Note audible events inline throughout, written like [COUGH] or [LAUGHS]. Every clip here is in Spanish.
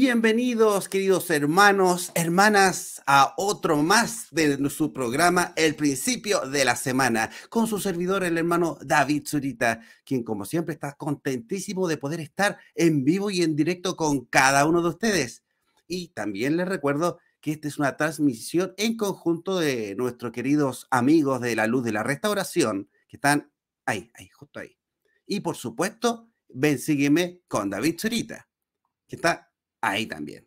Bienvenidos, queridos hermanos, hermanas, a otro más de su programa El Principio de la Semana, con su servidor, el hermano David Zurita, quien como siempre está contentísimo de poder estar en vivo y en directo con cada uno de ustedes. Y también les recuerdo que esta es una transmisión en conjunto de nuestros queridos amigos de la luz de la restauración, que están ahí, ahí, justo ahí. Y por supuesto, ven, sígueme con David Zurita, que está ahí también,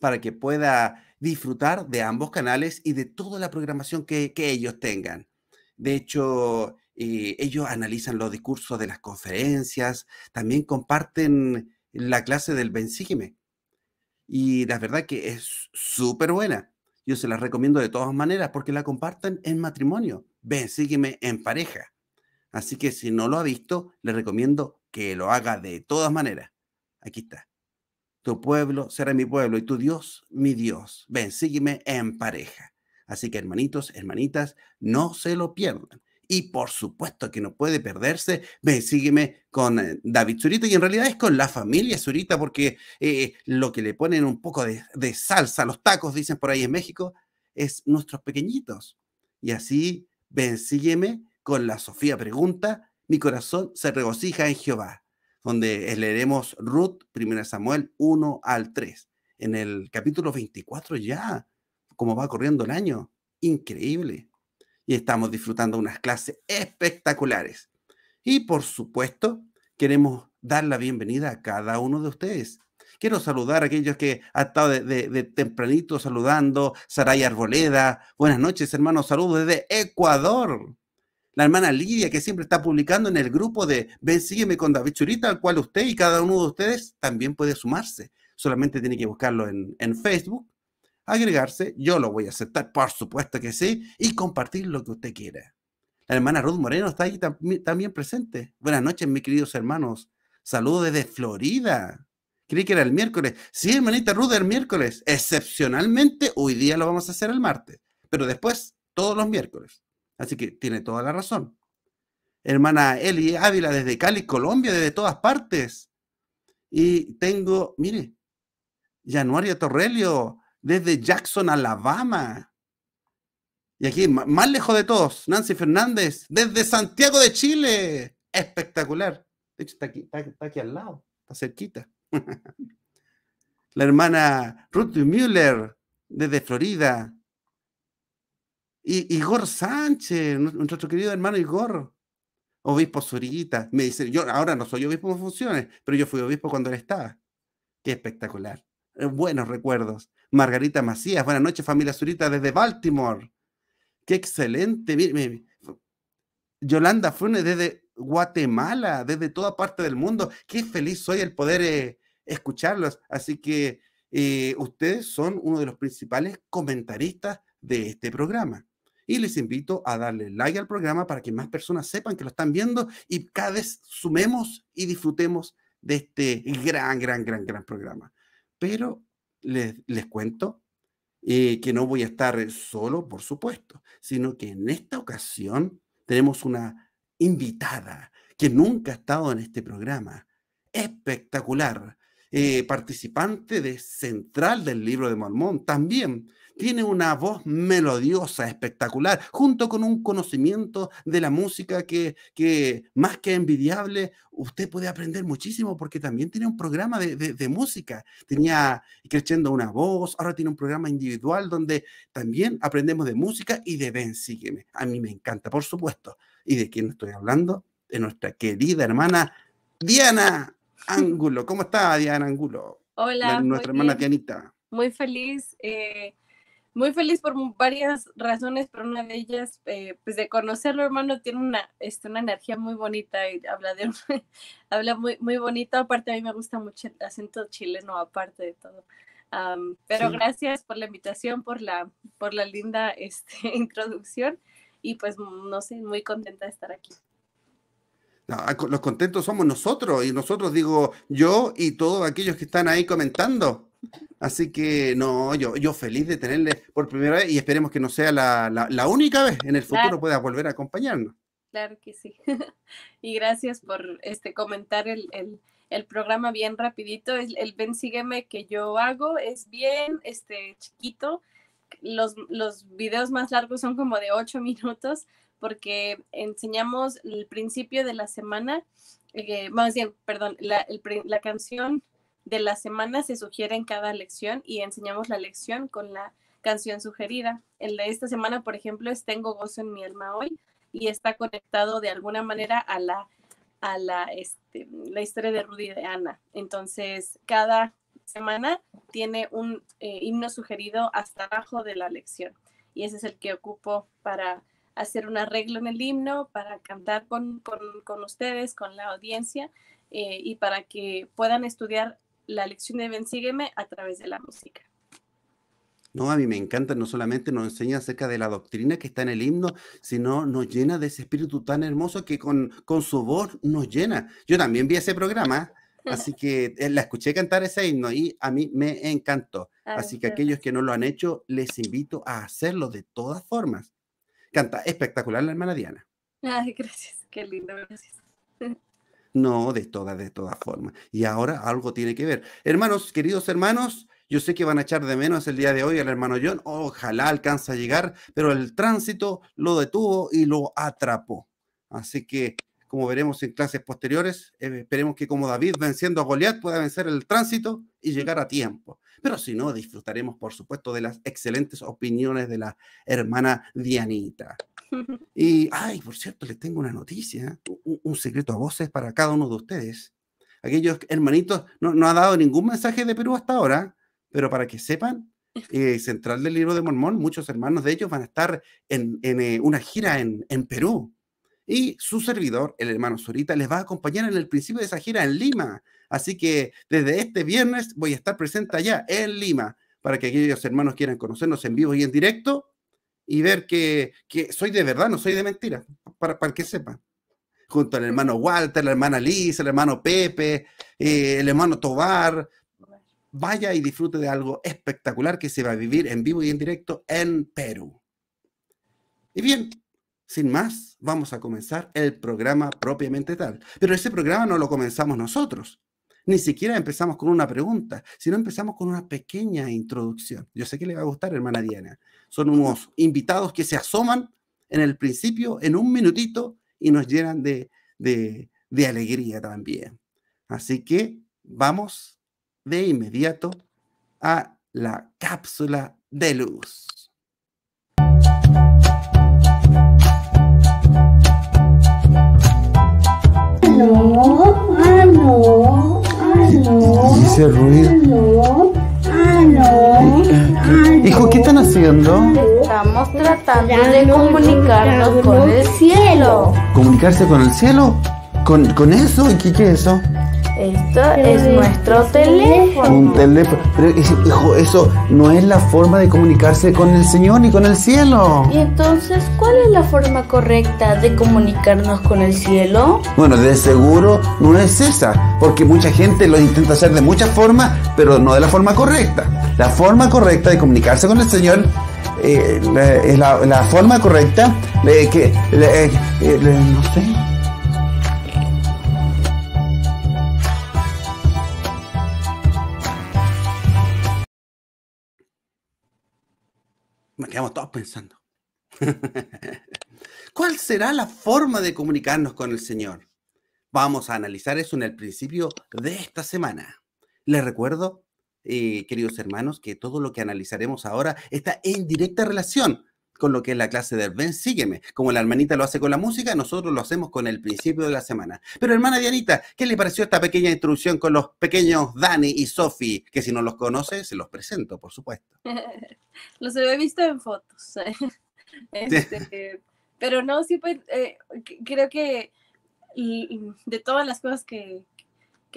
para que pueda disfrutar de ambos canales y de toda la programación que, ellos tengan. De hecho, eh, ellos analizan los discursos de las conferencias, también comparten la clase del sígueme Y la verdad que es súper buena. Yo se la recomiendo de todas maneras porque la comparten en matrimonio. sígueme en pareja. Así que si no lo ha visto, le recomiendo que lo haga de todas maneras. Aquí está tu pueblo será mi pueblo y tu Dios mi Dios. Ven, sígueme en pareja. Así que hermanitos, hermanitas, no se lo pierdan. Y por supuesto que no puede perderse, ven, sígueme con eh, David Zurita y en realidad es con la familia Zurita porque eh, lo que le ponen un poco de, de salsa, los tacos dicen por ahí en México, es nuestros pequeñitos. Y así, ven, sígueme con la Sofía Pregunta, mi corazón se regocija en Jehová donde eh, leeremos Ruth, 1 Samuel 1 al 3. En el capítulo 24 ya, como va corriendo el año, increíble. Y estamos disfrutando unas clases espectaculares. Y por supuesto, queremos dar la bienvenida a cada uno de ustedes. Quiero saludar a aquellos que han estado de, de tempranito saludando. Saray Arboleda, buenas noches, hermanos. Saludos desde Ecuador la hermana Lidia, que siempre está publicando en el grupo de Ven, sígueme con David Churita, al cual usted y cada uno de ustedes también puede sumarse. Solamente tiene que buscarlo en, Facebook, agregarse, yo lo voy a aceptar, por supuesto que sí, y compartir lo que usted quiera. La hermana Ruth Moreno está ahí también presente. Buenas noches, mis queridos hermanos. Saludos desde Florida. Creí que era el miércoles. Sí, hermanita Ruth, el miércoles. Excepcionalmente, hoy día lo vamos a hacer el martes, pero después, todos los miércoles. Así que tiene toda la razón. Hermana Eli Ávila desde Cali, Colombia, desde todas partes. Y tengo, mire, Januaria Torrelio desde Jackson, Alabama. Y aquí, más lejos de todos, Nancy Fernández desde Santiago de Chile. Espectacular. De hecho, está aquí, está, aquí al lado, está cerquita. [LAUGHS] la hermana Ruth Müller desde Florida. Igor Sánchez, nuestro querido hermano Igor, obispo Zurita, me dice, yo ahora no soy obispo en funciones, pero yo fui obispo cuando él estaba. Qué espectacular. Eh, buenos recuerdos. Margarita Macías, buenas noches familia Zurita desde Baltimore. Qué excelente. Yolanda Funes desde Guatemala, desde toda parte del mundo. Qué feliz soy el poder eh, escucharlos. Así que eh, ustedes son uno de los principales comentaristas de este programa y les invito a darle like al programa para que más personas sepan que lo están viendo y cada vez sumemos y disfrutemos de este gran, gran, gran, gran programa. Pero les, les cuento eh, que no voy a estar solo, por supuesto, sino que en esta ocasión tenemos una invitada que nunca ha estado en este programa. Espectacular. Eh, participante de Central del Libro de Mormón, también tiene una voz melodiosa, espectacular, junto con un conocimiento de la música que, más que envidiable, usted puede aprender muchísimo porque también tiene un programa de, música. Tenía creciendo una voz, ahora tiene un programa individual donde también aprendemos de música y de Ben Sígueme. A mí me encanta, por supuesto. ¿Y de quién estoy hablando? De nuestra querida hermana Diana Angulo. ¿Cómo está Diana Angulo? Hola. nuestra hermana Dianita. Muy feliz. Eh, muy feliz por varias razones, pero una de ellas, eh, pues de conocerlo, hermano, tiene una, este, una energía muy bonita y habla de [LAUGHS] habla muy, muy bonito. Aparte, a mí me gusta mucho el acento chileno, aparte de todo. pero gracias por la invitación, por la, por la linda [LAUGHS] este, introducción y pues mm, no sé, muy contenta de estar aquí. Ah, los contentos somos nosotros y nosotros digo yo y todos aquellos que están ahí comentando. Así que no, yo, yo feliz de tenerle por primera vez y esperemos que no sea la, la, única vez. En el futuro pueda volver a acompañarnos. Claro que sí. [LAUGHS] y gracias por este comentar el, el, programa bien rapidito. El, el, Ven Sígueme que yo hago es bien este chiquito. Los, los videos más largos son como de ocho [LAUGHS] minutos porque enseñamos el principio de la semana, eh, más bien, perdón, la, la canción de la semana se sugiere en cada lección y enseñamos la lección con la canción sugerida. El de esta semana, por ejemplo, es Tengo gozo en mi alma hoy y está conectado de alguna manera a la, a la, este, la historia de Rudy y de Ana. Entonces, cada semana tiene un eh, himno sugerido hasta abajo de la lección y ese es el que ocupo para hacer un arreglo en el himno, para cantar con, ustedes, con la audiencia eh, y para que puedan estudiar la lección de Ven Sígueme a través de la música. No, a mí me encanta, no solamente nos enseña acerca de la doctrina que está en el himno, sino nos llena de ese espíritu tan hermoso que con, con su voz nos llena. Yo también vi ese programa, así que eh, la escuché cantar ese himno y a mí me encantó. Así que aquellos que no lo han hecho, les invito a hacerlo de todas formas. Canta espectacular la hermana Diana. Ay, gracias, qué lindo, gracias. [LAUGHS] No, de todas, de todas formas. Y ahora algo tiene que ver. Hermanos, queridos hermanos, yo sé que van a echar de menos el día de hoy al hermano John. Ojalá alcance a llegar, pero el tránsito lo detuvo y lo atrapó. Así que como veremos en clases posteriores, eh, esperemos que como David venciendo a Goliat pueda vencer el tránsito y llegar a tiempo. Pero si no, disfrutaremos, por supuesto, de las excelentes opiniones de la hermana Dianita. [LAUGHS] Y, ay, por cierto, les tengo una noticia, ¿eh? un, secreto a voces para cada uno de ustedes. Aquellos hermanitos, no, ha dado ningún mensaje de Perú hasta ahora, pero para que sepan, [LAUGHS] eh, Central del Libro de Mormón, muchos hermanos de ellos van a estar en, una gira en, en Perú y su servidor, el hermano Zorita, les va a acompañar en el principio de esa gira en Lima. Así que desde este viernes voy a estar presente allá en Lima para que aquellos hermanos quieran conocernos en vivo y en directo y ver que, soy de verdad, no soy de mentira, para, para que sepan. Junto al hermano Walter, la hermana Liz, el hermano Pepe, eh, el hermano Tobar. Vaya y disfrute de algo espectacular que se va a vivir en vivo y en directo en Perú. Y bien, sin más, vamos a comenzar el programa propiamente tal. Pero ese programa no lo comenzamos nosotros. Ni siquiera empezamos con una pregunta, sino empezamos con una pequeña introducción. Yo sé que le va a gustar, hermana Diana. Son unos invitados que se asoman en el principio, en un minutito, y nos llenan de, de alegría también. Así que vamos de inmediato a la cápsula de luz. no, ah, no, ah, no. ruido. Ah, no, Hijo, ¿qué están haciendo? Estamos tratando de comunicarnos con el cielo. ¿Comunicarse con el cielo? ¿Con, con eso? ¿Y qué es eso? Esto es nuestro teléfono. Un teléfono. Pero eso no es la forma de comunicarse con el Señor ni con el cielo. ¿Y entonces cuál es la forma correcta de comunicarnos con el cielo? Bueno, de seguro no es esa, porque mucha gente lo intenta hacer de muchas formas, pero no de la forma correcta. La forma correcta de comunicarse con el Señor eh, es la, forma correcta de que, eh, eh, no sé nos quedamos todos pensando. [LAUGHS] ¿Cuál será la forma de comunicarnos con el Señor? Vamos a analizar eso en el principio de esta semana. Les recuerdo, eh, queridos hermanos, que todo lo que analizaremos ahora está en directa relación con lo que es la clase de Ben, sígueme. Como la hermanita lo hace con la música, nosotros lo hacemos con el principio de la semana. Pero hermana Dianita, ¿qué le pareció esta pequeña introducción con los pequeños Dani y Sofi? Que si no los conoce, se los presento, por supuesto. [LAUGHS] los he visto en fotos. [LAUGHS] Este, pero no, siempre, pues, eh, creo que de todas las cosas que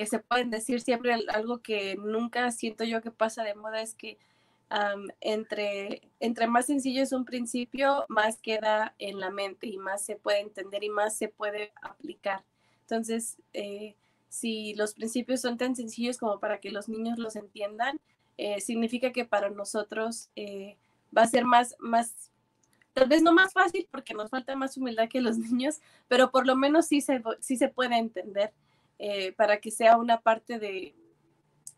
se pueden decir, siempre algo que nunca siento yo que pasa de moda es que entre, entre más sencillo es un principio, más queda en la mente y más se puede entender y más se puede aplicar. Entonces, eh, si los principios son tan sencillos como para que los niños los entiendan, eh, significa que para nosotros eh, va a ser más, más, tal vez no más fácil porque nos falta más humildad que los [LAUGHS] niños, pero por lo menos sí se, sí se puede entender para que sea una parte de,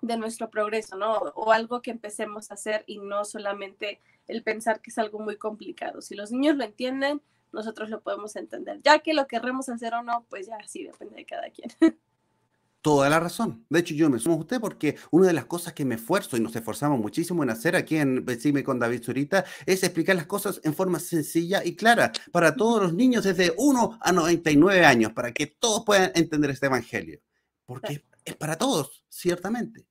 de nuestro progreso, ¿no? O algo que empecemos a hacer y no solamente el pensar que es algo muy complicado. Si los niños lo entienden, nosotros lo podemos entender. Ya que lo querremos hacer o no, pues ya sí depende de cada quien. [LAUGHS] Toda la razón. De hecho, yo me sumo a usted porque una de las cosas que me esfuerzo y nos esforzamos muchísimo en hacer aquí en Decime con David Zurita es explicar las cosas en forma sencilla y clara para todos los niños desde 1 a 99 años, para que todos puedan entender este evangelio. Porque es para todos, ciertamente.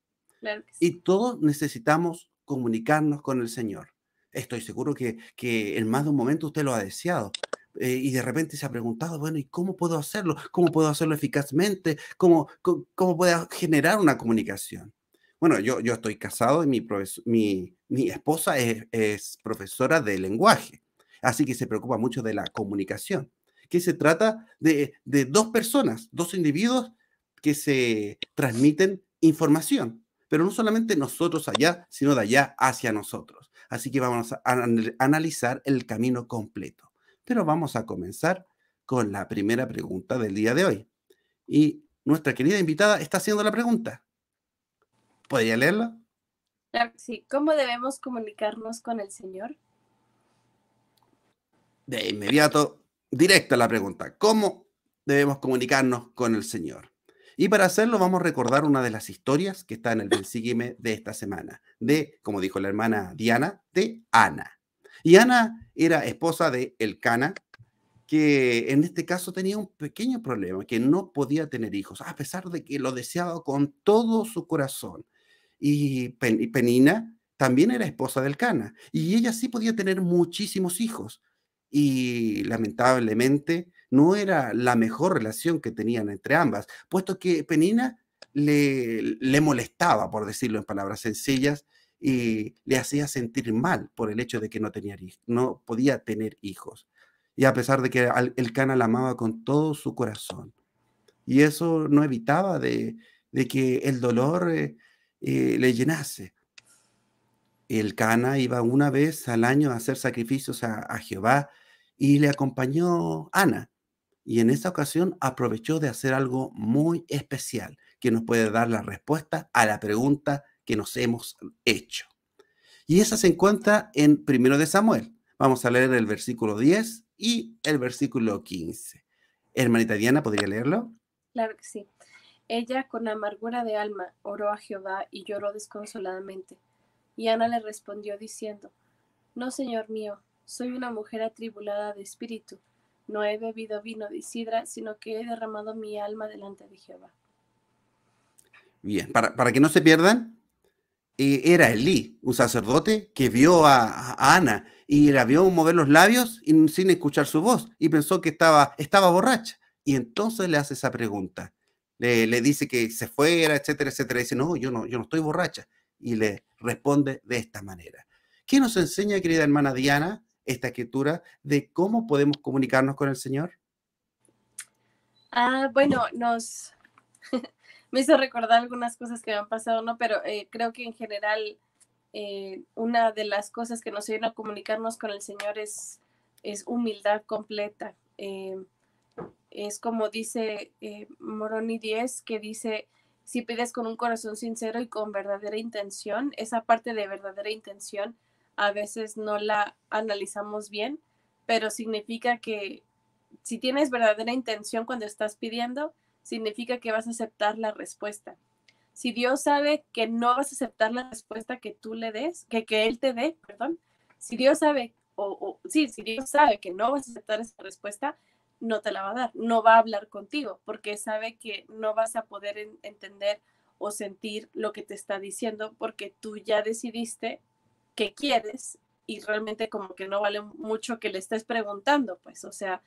Y todos necesitamos comunicarnos con el Señor. Estoy seguro que, que en más de un momento usted lo ha deseado. Eh, y de repente se ha preguntado, bueno, ¿y cómo puedo hacerlo? ¿Cómo puedo hacerlo eficazmente? ¿Cómo, cómo, cómo puedo generar una comunicación? Bueno, yo, yo estoy casado y mi, mi, mi esposa es, es, profesora de lenguaje, así que se preocupa mucho de la comunicación, que se trata de, de dos personas, dos individuos que se transmiten información, pero no solamente nosotros allá, sino de allá hacia nosotros. Así que vamos a analizar el camino completo. Pero vamos a comenzar con la primera pregunta del día de hoy. Y nuestra querida invitada está haciendo la pregunta. ¿Podría leerla? Sí, ¿cómo debemos comunicarnos con el Señor? De inmediato, directa la pregunta. ¿Cómo debemos comunicarnos con el Señor? Y para hacerlo vamos a recordar una de las historias que está en el Bensíguime de esta semana, de, como dijo la hermana Diana, de Ana. Y Ana era esposa de Elcana, que en este caso tenía un pequeño problema, que no podía tener hijos, a pesar de que lo deseaba con todo su corazón. Y Penina también era esposa de Cana, y ella sí podía tener muchísimos hijos. Y lamentablemente no era la mejor relación que tenían entre ambas, puesto que Penina le, molestaba, por decirlo en palabras sencillas, y le hacía sentir mal por el hecho de que no, tenía, no podía tener hijos. Y a pesar de que el Cana la amaba con todo su corazón. Y eso no evitaba de, que el dolor eh, eh, le llenase. El Cana iba una vez al año a hacer sacrificios a, a Jehová y le acompañó Ana, y en esta ocasión aprovechó de hacer algo muy especial que nos puede dar la respuesta a la pregunta que nos hemos hecho. Y esa se encuentra en primero de Samuel. Vamos a leer el versículo 10 y el versículo 15. Hermanita Diana, ¿podría leerlo? Claro que sí. Ella, con amargura de alma, oró a Jehová y lloró desconsoladamente. Y Ana le respondió diciendo, No, Señor mío, soy una mujer atribulada de espíritu no he bebido vino de sidra, sino que he derramado mi alma delante de Jehová. Bien, para, que no se pierdan, eh, era Elí, un sacerdote que vio a, Ana y la vio mover los labios sin escuchar su voz y pensó que estaba, estaba borracha. Y entonces le hace esa pregunta. Le, dice que se fuera, etcétera, etcétera. dice, no, yo no, yo no estoy borracha. Y le responde de esta manera. ¿Qué nos enseña, querida hermana Diana, esta escritura de cómo podemos comunicarnos con el Señor? Ah, bueno, nos [LAUGHS] me hizo recordar algunas cosas que me han pasado, ¿no? Pero eh, creo que en general eh, una de las cosas que nos ayudan a comunicarnos con el Señor es, es humildad completa. Eh, es como dice Moroni 10, que dice, si pides con un corazón sincero y con verdadera intención, esa parte de verdadera intención a veces no la analizamos bien, pero significa que si tienes verdadera intención cuando estás pidiendo, significa que vas a aceptar la respuesta. Si Dios sabe que no vas a aceptar la respuesta que tú le des, que, que Él te dé, perdón, si Dios sabe, o, si Dios sabe que no vas a aceptar esa respuesta, no te la va a dar, no va a hablar contigo, porque sabe que no vas a poder entender o sentir lo que te está diciendo, porque tú ya decidiste que quieres y realmente como que no vale mucho que le estés preguntando, pues, o sea,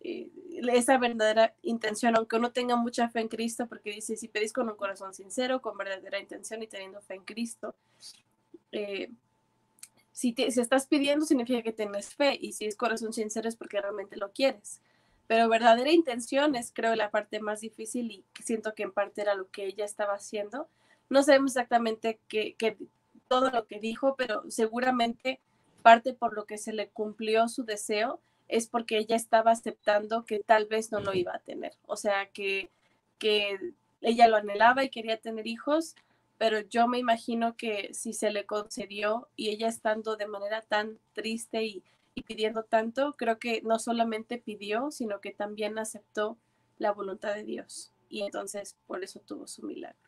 eh, esa verdadera intención, aunque uno tenga mucha fe en Cristo, porque dice, si pedís con un corazón sincero, con verdadera intención y teniendo fe en Cristo, eh, si, te, si estás pidiendo significa que tienes fe y si es corazón sincero es porque realmente lo quieres. Pero verdadera intención es creo la parte más difícil y siento que en parte era lo que ella estaba haciendo. No sabemos exactamente qué, qué, todo lo que dijo, pero seguramente parte por lo que se le cumplió su deseo es porque ella estaba aceptando que tal vez no lo iba a tener. O sea, que, que ella lo anhelaba y quería tener hijos, pero yo me imagino que si se le concedió y ella estando de manera tan triste y pidiendo tanto, creo que no solamente pidió, sino que también aceptó la voluntad de Dios. Y entonces por eso tuvo su milagro.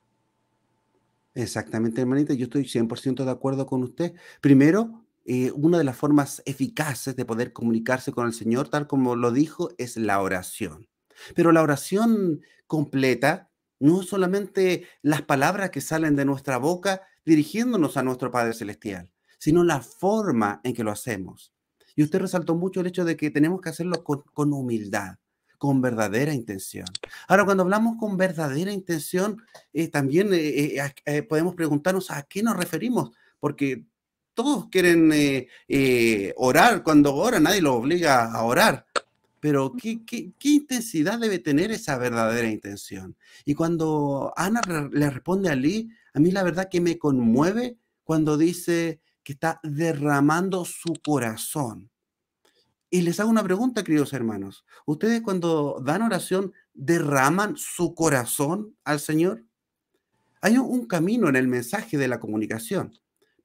Exactamente, hermanita, yo estoy 100% de acuerdo con usted. Primero, eh, una de las formas eficaces de poder comunicarse con el Señor, tal como lo dijo, es la oración. Pero la oración completa no es solamente las palabras que salen de nuestra boca dirigiéndonos a nuestro Padre Celestial, sino la forma en que lo hacemos. Y usted resaltó mucho el hecho de que tenemos que hacerlo con humildad con verdadera intención. Ahora, cuando hablamos con verdadera intención, eh, también eh, eh, podemos preguntarnos a qué nos referimos, porque todos quieren orar cuando ora, nadie lo obliga a orar. Pero ¿qué, intensidad debe tener esa verdadera intención? Y cuando Ana le responde a Lee, a mí la verdad que me conmueve cuando dice que está derramando su corazón. Y les hago una pregunta, queridos hermanos. ¿Ustedes cuando dan oración derraman su corazón al Señor? Hay un camino en el mensaje de la comunicación.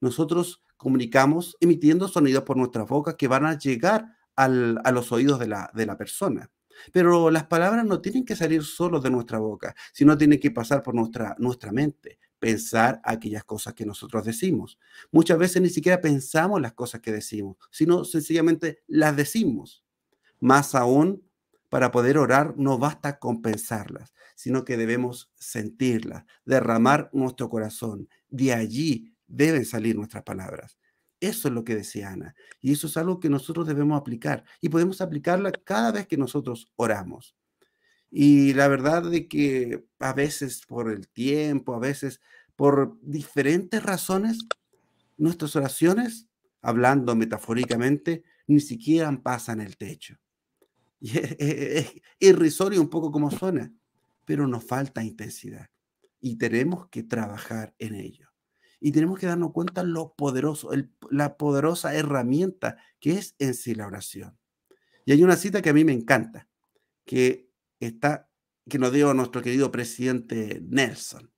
Nosotros comunicamos emitiendo sonidos por nuestras bocas que van a llegar a los oídos de la, persona. Pero las palabras no tienen que salir solo de nuestra boca, sino tienen que pasar por nuestra, nuestra mente, pensar aquellas cosas que nosotros decimos. Muchas veces ni siquiera pensamos las cosas que decimos, sino sencillamente las decimos. Más aún, para poder orar no basta con pensarlas, sino que debemos sentirlas, derramar nuestro corazón. De allí deben salir nuestras palabras. Eso es lo que decía Ana. Y eso es algo que nosotros debemos aplicar. Y podemos aplicarla cada vez que nosotros oramos. Y la verdad de que a veces por el tiempo, a veces por diferentes razones, nuestras oraciones, hablando metafóricamente, ni siquiera pasan el techo. [LAUGHS] es, irrisorio un poco como suena, pero nos falta intensidad y tenemos que trabajar en ello. Y tenemos que darnos cuenta lo poderoso, la poderosa herramienta que es en sí la oración. Y hay una cita que a mí me encanta, que está, que nos dio nuestro querido presidente Nelson.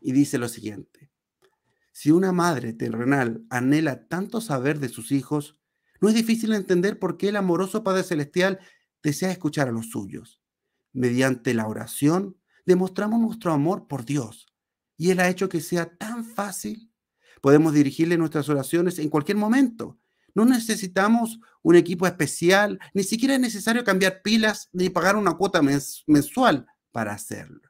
Y dice lo siguiente, si una madre terrenal anhela tanto saber de sus hijos, no es difícil entender por qué el amoroso Padre Celestial desea escuchar a los suyos. Mediante la oración demostramos nuestro amor por Dios y Él ha hecho que sea tan fácil. Podemos dirigirle nuestras oraciones en cualquier momento no necesitamos un equipo especial, ni siquiera es necesario cambiar pilas ni pagar una cuota mensual para hacerlo.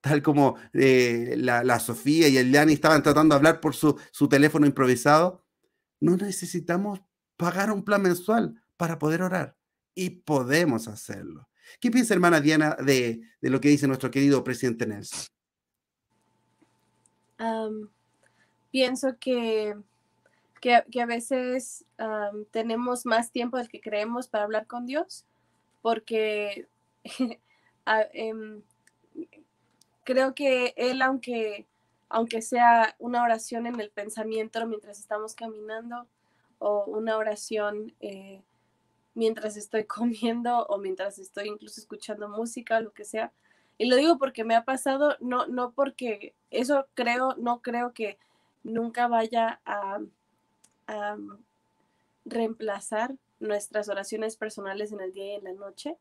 Tal como eh, la, Sofía y el Dani estaban tratando de hablar por su, teléfono improvisado, no necesitamos pagar un plan mensual para poder orar y podemos hacerlo. ¿Qué piensa hermana Diana de, lo que dice nuestro querido presidente Nelson? pienso que que, a veces tenemos más tiempo del que creemos para hablar con Dios, porque [LAUGHS] em, creo que Él, aunque, aunque sea una oración en el pensamiento mientras estamos caminando, o una oración eh, mientras estoy [LAUGHS] comiendo o mientras estoy incluso escuchando música o lo que sea. Y lo digo porque me ha pasado, no, no porque eso creo, no creo que nunca vaya a, reemplazar nuestras oraciones personales en el día y en la noche,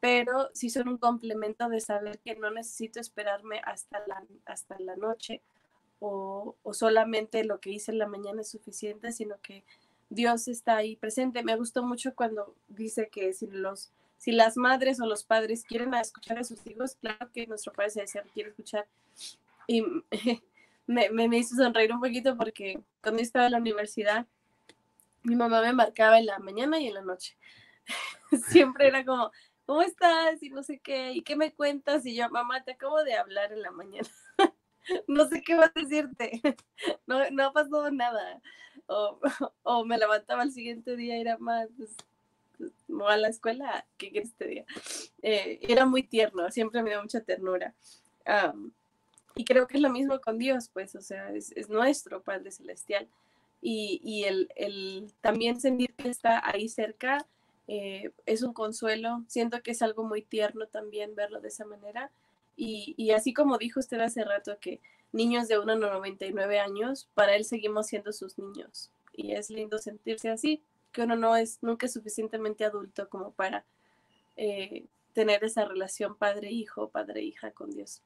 pero si son un complemento de saber que no necesito esperarme hasta la, hasta la noche o, solamente lo que hice en la mañana es suficiente, sino que Dios está ahí presente. Me gustó mucho cuando dice que si los si las madres o los padres quieren escuchar a sus hijos, claro que nuestro Padre se quiere escuchar. Y [LAUGHS] me, me, hizo sonreír un poquito porque cuando estaba en la universidad, mi mamá me marcaba en la mañana y en la noche. [LAUGHS] Siempre era como, ¿cómo estás? Y no sé qué, ¿y qué me cuentas? Y yo, mamá, te acabo de hablar en la mañana. [LAUGHS] no sé qué vas a decirte. no, no ha pasado nada. O, [LAUGHS] o, me levantaba al siguiente día y era más, pues, pues, a la escuela, ¿qué quieres este día? Eh, era muy tierno, siempre me dio mucha ternura. Y creo que es lo mismo con Dios, pues, o sea, es, nuestro Padre Celestial. Y, y el, el, también sentir que está ahí cerca eh, es un consuelo. Siento que es algo muy tierno también verlo de esa manera. Y, así como dijo usted hace rato que niños de 1 a 99 años, para él seguimos siendo sus niños. Y es lindo sentirse así, que uno no es nunca suficientemente adulto como para eh, tener esa relación padre-hijo, padre-hija con Dios.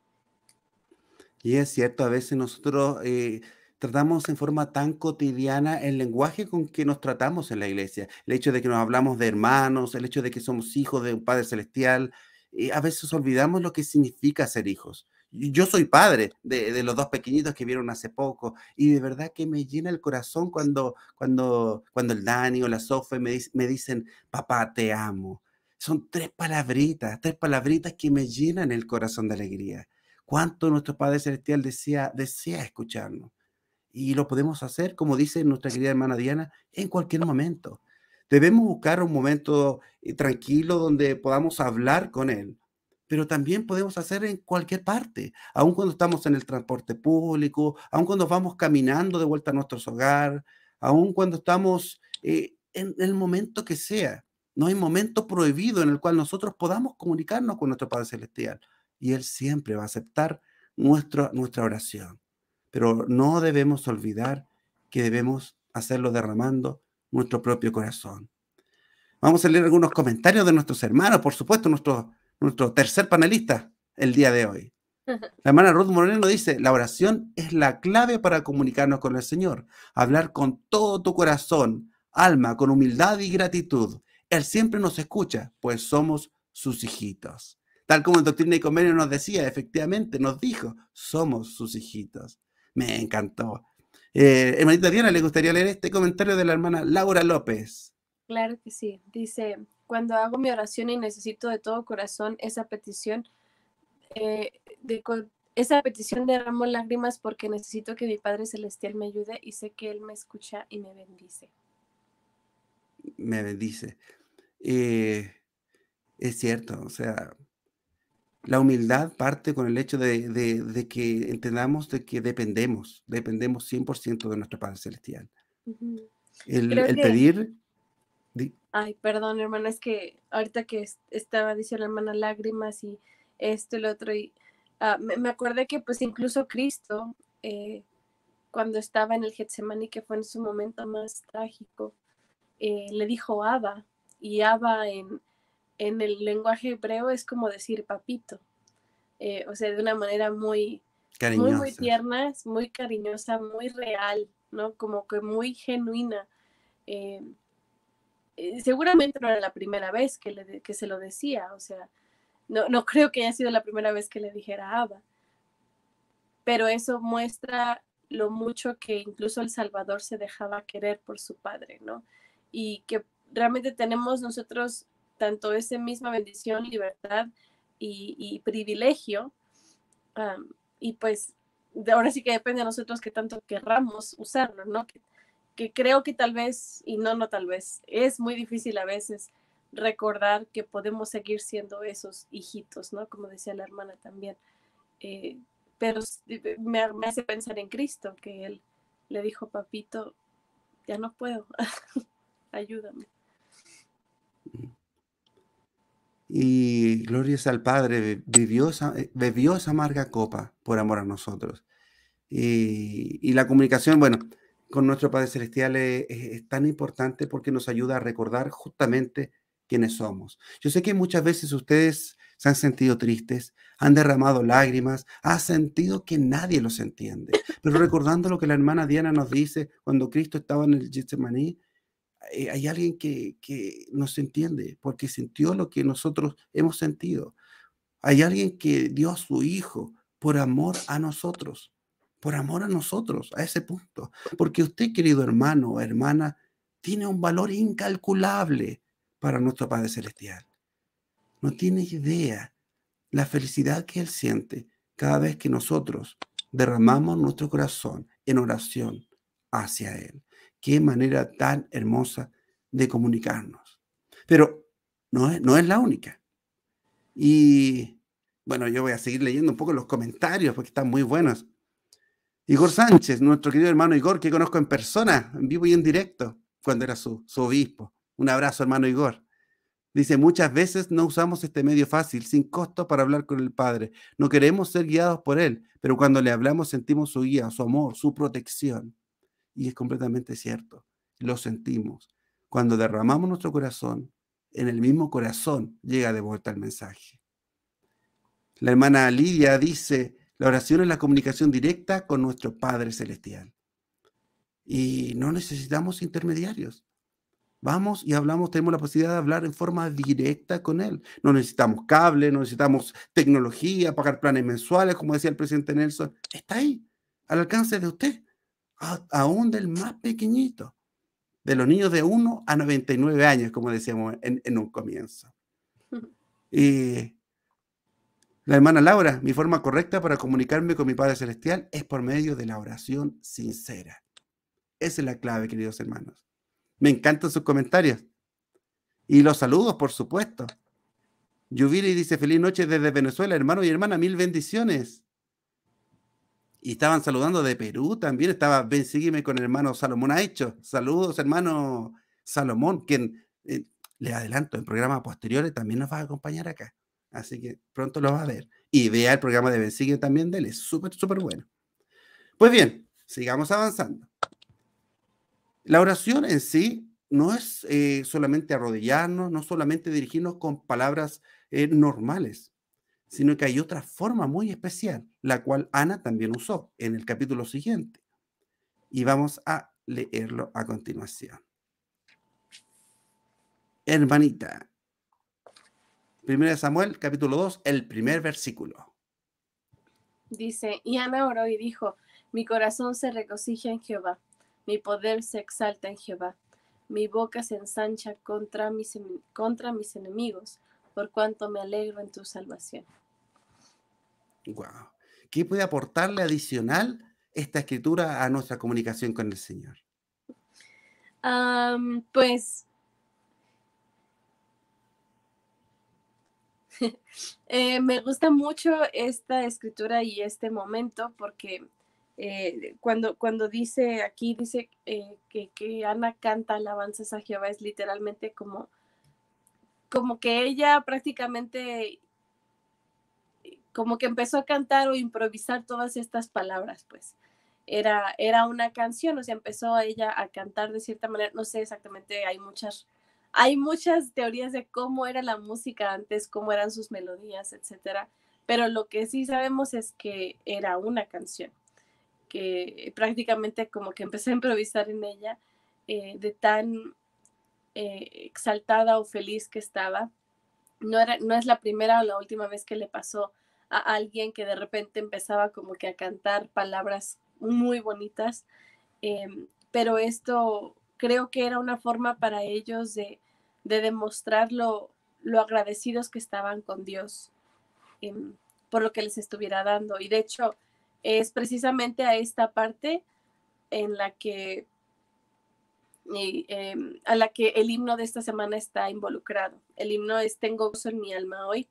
Y es cierto, a veces nosotros eh, tratamos en forma tan cotidiana el lenguaje con que nos tratamos en la iglesia. El hecho de que nos hablamos de hermanos, el hecho de que somos hijos de un Padre Celestial. Eh, a veces olvidamos lo que significa ser hijos. Yo soy padre de, los dos pequeñitos que vieron hace poco y de verdad que me llena el corazón cuando, cuando, cuando el Dani o la Sofía me, me dicen, papá, te amo. Son tres palabritas, tres palabritas que me llenan el corazón de alegría cuánto nuestro Padre Celestial desea, desea escucharnos. Y lo podemos hacer, como dice nuestra querida hermana Diana, en cualquier momento. Debemos buscar un momento eh, tranquilo donde podamos hablar con Él, pero también podemos hacer en cualquier parte, aun cuando estamos en el transporte público, aun cuando vamos caminando de vuelta a nuestros hogares, aun cuando estamos eh, en el momento que sea. No hay momento prohibido en el cual nosotros podamos comunicarnos con nuestro Padre Celestial y Él siempre va a aceptar nuestra oración. Pero no debemos olvidar que debemos hacerlo derramando nuestro propio corazón. Vamos a leer algunos comentarios de nuestros hermanos, por supuesto, nuestro, nuestro tercer panelista el día de hoy. [LAUGHS] La hermana Ruth Moreno dice, la oración es la clave para comunicarnos con el Señor, hablar con todo tu corazón, alma, con humildad y gratitud. Él siempre nos escucha, pues somos sus hijitos. Tal como el Doctrina y Convenio nos decía, efectivamente, nos dijo, somos sus hijitos. Me encantó. Eh, hermanita Diana, ¿le gustaría leer este comentario de la hermana Laura López? Claro que sí. Dice, cuando hago mi oración y necesito de todo corazón esa petición, eh, de, esa petición derramo lágrimas porque necesito que mi Padre Celestial me ayude y sé que Él me escucha y me bendice. Me bendice. Eh, es cierto, o sea, la humildad parte con el hecho de, de, que entendamos de que dependemos, dependemos 100% de nuestro Padre Celestial. El, pedir... Ay, perdón, hermana, es que ahorita que estaba, diciendo la hermana, lágrimas y esto, el otro, y ah, me, me, acordé que pues incluso Cristo, eh, cuando estaba en el Getsemani, que fue en su momento más trágico, eh, le dijo Abba, y Abba en en el lenguaje hebreo es como decir papito, eh, o sea, de una manera muy, muy, muy tierna, muy cariñosa, muy real, ¿no? Como que muy genuina. Eh, eh, seguramente no era la primera vez que, se lo decía, o sea, no, [LAUGHS] creo que haya sido la primera vez que le dijera Abba, pero eso muestra lo mucho que incluso el Salvador se dejaba querer por su padre, ¿no? Y que realmente tenemos nosotros tanto esa misma bendición, libertad y, privilegio. y pues ahora sí que depende de nosotros qué tanto querramos usarlo, ¿no? Que, creo que tal vez, y no, no tal vez, es muy difícil a veces recordar que podemos seguir siendo esos hijitos, ¿no? Como decía la hermana también. Eh, pero me hace pensar en Cristo, que Él le dijo, papito, ya no puedo, [LAUGHS] ayúdame. y es al Padre, eh, bebió esa amarga copa por amor a nosotros. Y, la comunicación, bueno, con nuestro Padre Celestial es, tan importante porque nos ayuda a recordar justamente quiénes somos. Yo sé que muchas veces ustedes se han sentido tristes, han derramado lágrimas, han sentido que nadie los entiende. Pero recordando lo que la hermana Diana nos dice cuando Cristo estaba en el Getsemaní, eh, hay alguien que, que nos entiende porque sintió lo que nosotros hemos sentido. Hay alguien que dio a su hijo por amor a nosotros, por amor a nosotros, a ese punto. Porque usted, querido hermano o hermana, tiene un valor incalculable para nuestro Padre Celestial. No tiene idea la felicidad que Él siente cada vez que nosotros derramamos nuestro corazón en oración hacia Él. Qué manera tan hermosa de comunicarnos. Pero no es, no es la única. Y bueno, yo voy a seguir leyendo un poco los comentarios porque están muy buenos. Igor Sánchez, nuestro querido hermano Igor, que conozco en persona, en vivo y en directo, cuando era su, su obispo. Un abrazo, hermano Igor. Dice, muchas veces no usamos este medio fácil, sin costo, para hablar con el Padre. No queremos ser guiados por Él, pero cuando le hablamos sentimos su guía, su amor, su protección. Y es completamente cierto, lo sentimos. Cuando derramamos nuestro corazón, en el mismo corazón llega de vuelta el mensaje. La hermana Lidia dice, la oración es la comunicación directa con nuestro Padre Celestial. Y no necesitamos intermediarios. Vamos y hablamos, tenemos la posibilidad de hablar en forma directa con Él. No necesitamos cable, no necesitamos tecnología, pagar planes mensuales, como decía el presidente Nelson. Está ahí, al alcance de usted aún del más pequeñito, de los niños de 1 a 99 años, como decíamos en, un comienzo. [LAUGHS] Y la hermana Laura, mi forma correcta para comunicarme con mi Padre Celestial es por medio de la oración sincera. Esa es la clave, queridos hermanos. Me encantan sus comentarios. Y los saludos, por supuesto. Yuviri dice feliz noche desde Venezuela, hermano y hermana, mil bendiciones. Y estaban saludando de Perú también. Estaba Ben Sígueme con el hermano Salomón hecho Saludos, hermano Salomón, quien eh, le adelanto en programas posteriores también nos va a acompañar acá. Así que pronto lo va a ver. Y vea el programa de Ben también de él. Es súper, súper bueno. Pues bien, sigamos avanzando. La oración en sí no es eh, solamente arrodillarnos, no solamente dirigirnos con palabras eh, normales sino que hay otra forma muy especial, la cual Ana también usó en el capítulo siguiente. Y vamos a leerlo a continuación. Hermanita, 1 Samuel capítulo 2, el primer versículo. Dice, y Ana oró y dijo, mi corazón se regocija en Jehová, mi poder se exalta en Jehová, mi boca se ensancha contra mis, contra mis enemigos, por cuanto me alegro en tu salvación. ¿Qué puede aportarle adicional esta escritura a nuestra comunicación con el Señor? pues [LAUGHS] eh, me gusta mucho esta escritura y este momento porque eh, cuando, cuando dice aquí, dice eh, que, Ana canta alabanzas a Jehová, es literalmente como, como que ella prácticamente como que empezó a cantar o improvisar todas estas palabras, pues. Era, era una canción, o sea, empezó ella a cantar de cierta manera, no sé exactamente, hay muchas, hay muchas teorías de cómo era la música antes, cómo eran sus melodías, etcétera, pero lo que sí sabemos es que era una canción, que prácticamente como que empecé a improvisar en ella, eh, de tan eh, exaltada o feliz que estaba. No, era, no es la primera o la última vez que le pasó a alguien que de repente empezaba como que a cantar palabras muy bonitas, em, pero esto creo que era una forma para ellos de, demostrar lo, agradecidos que estaban con Dios em, por lo que les estuviera dando. Y de hecho, es precisamente a esta parte en la que em, a la que el himno de esta semana está involucrado. El himno es Tengo gozo en mi alma hoy,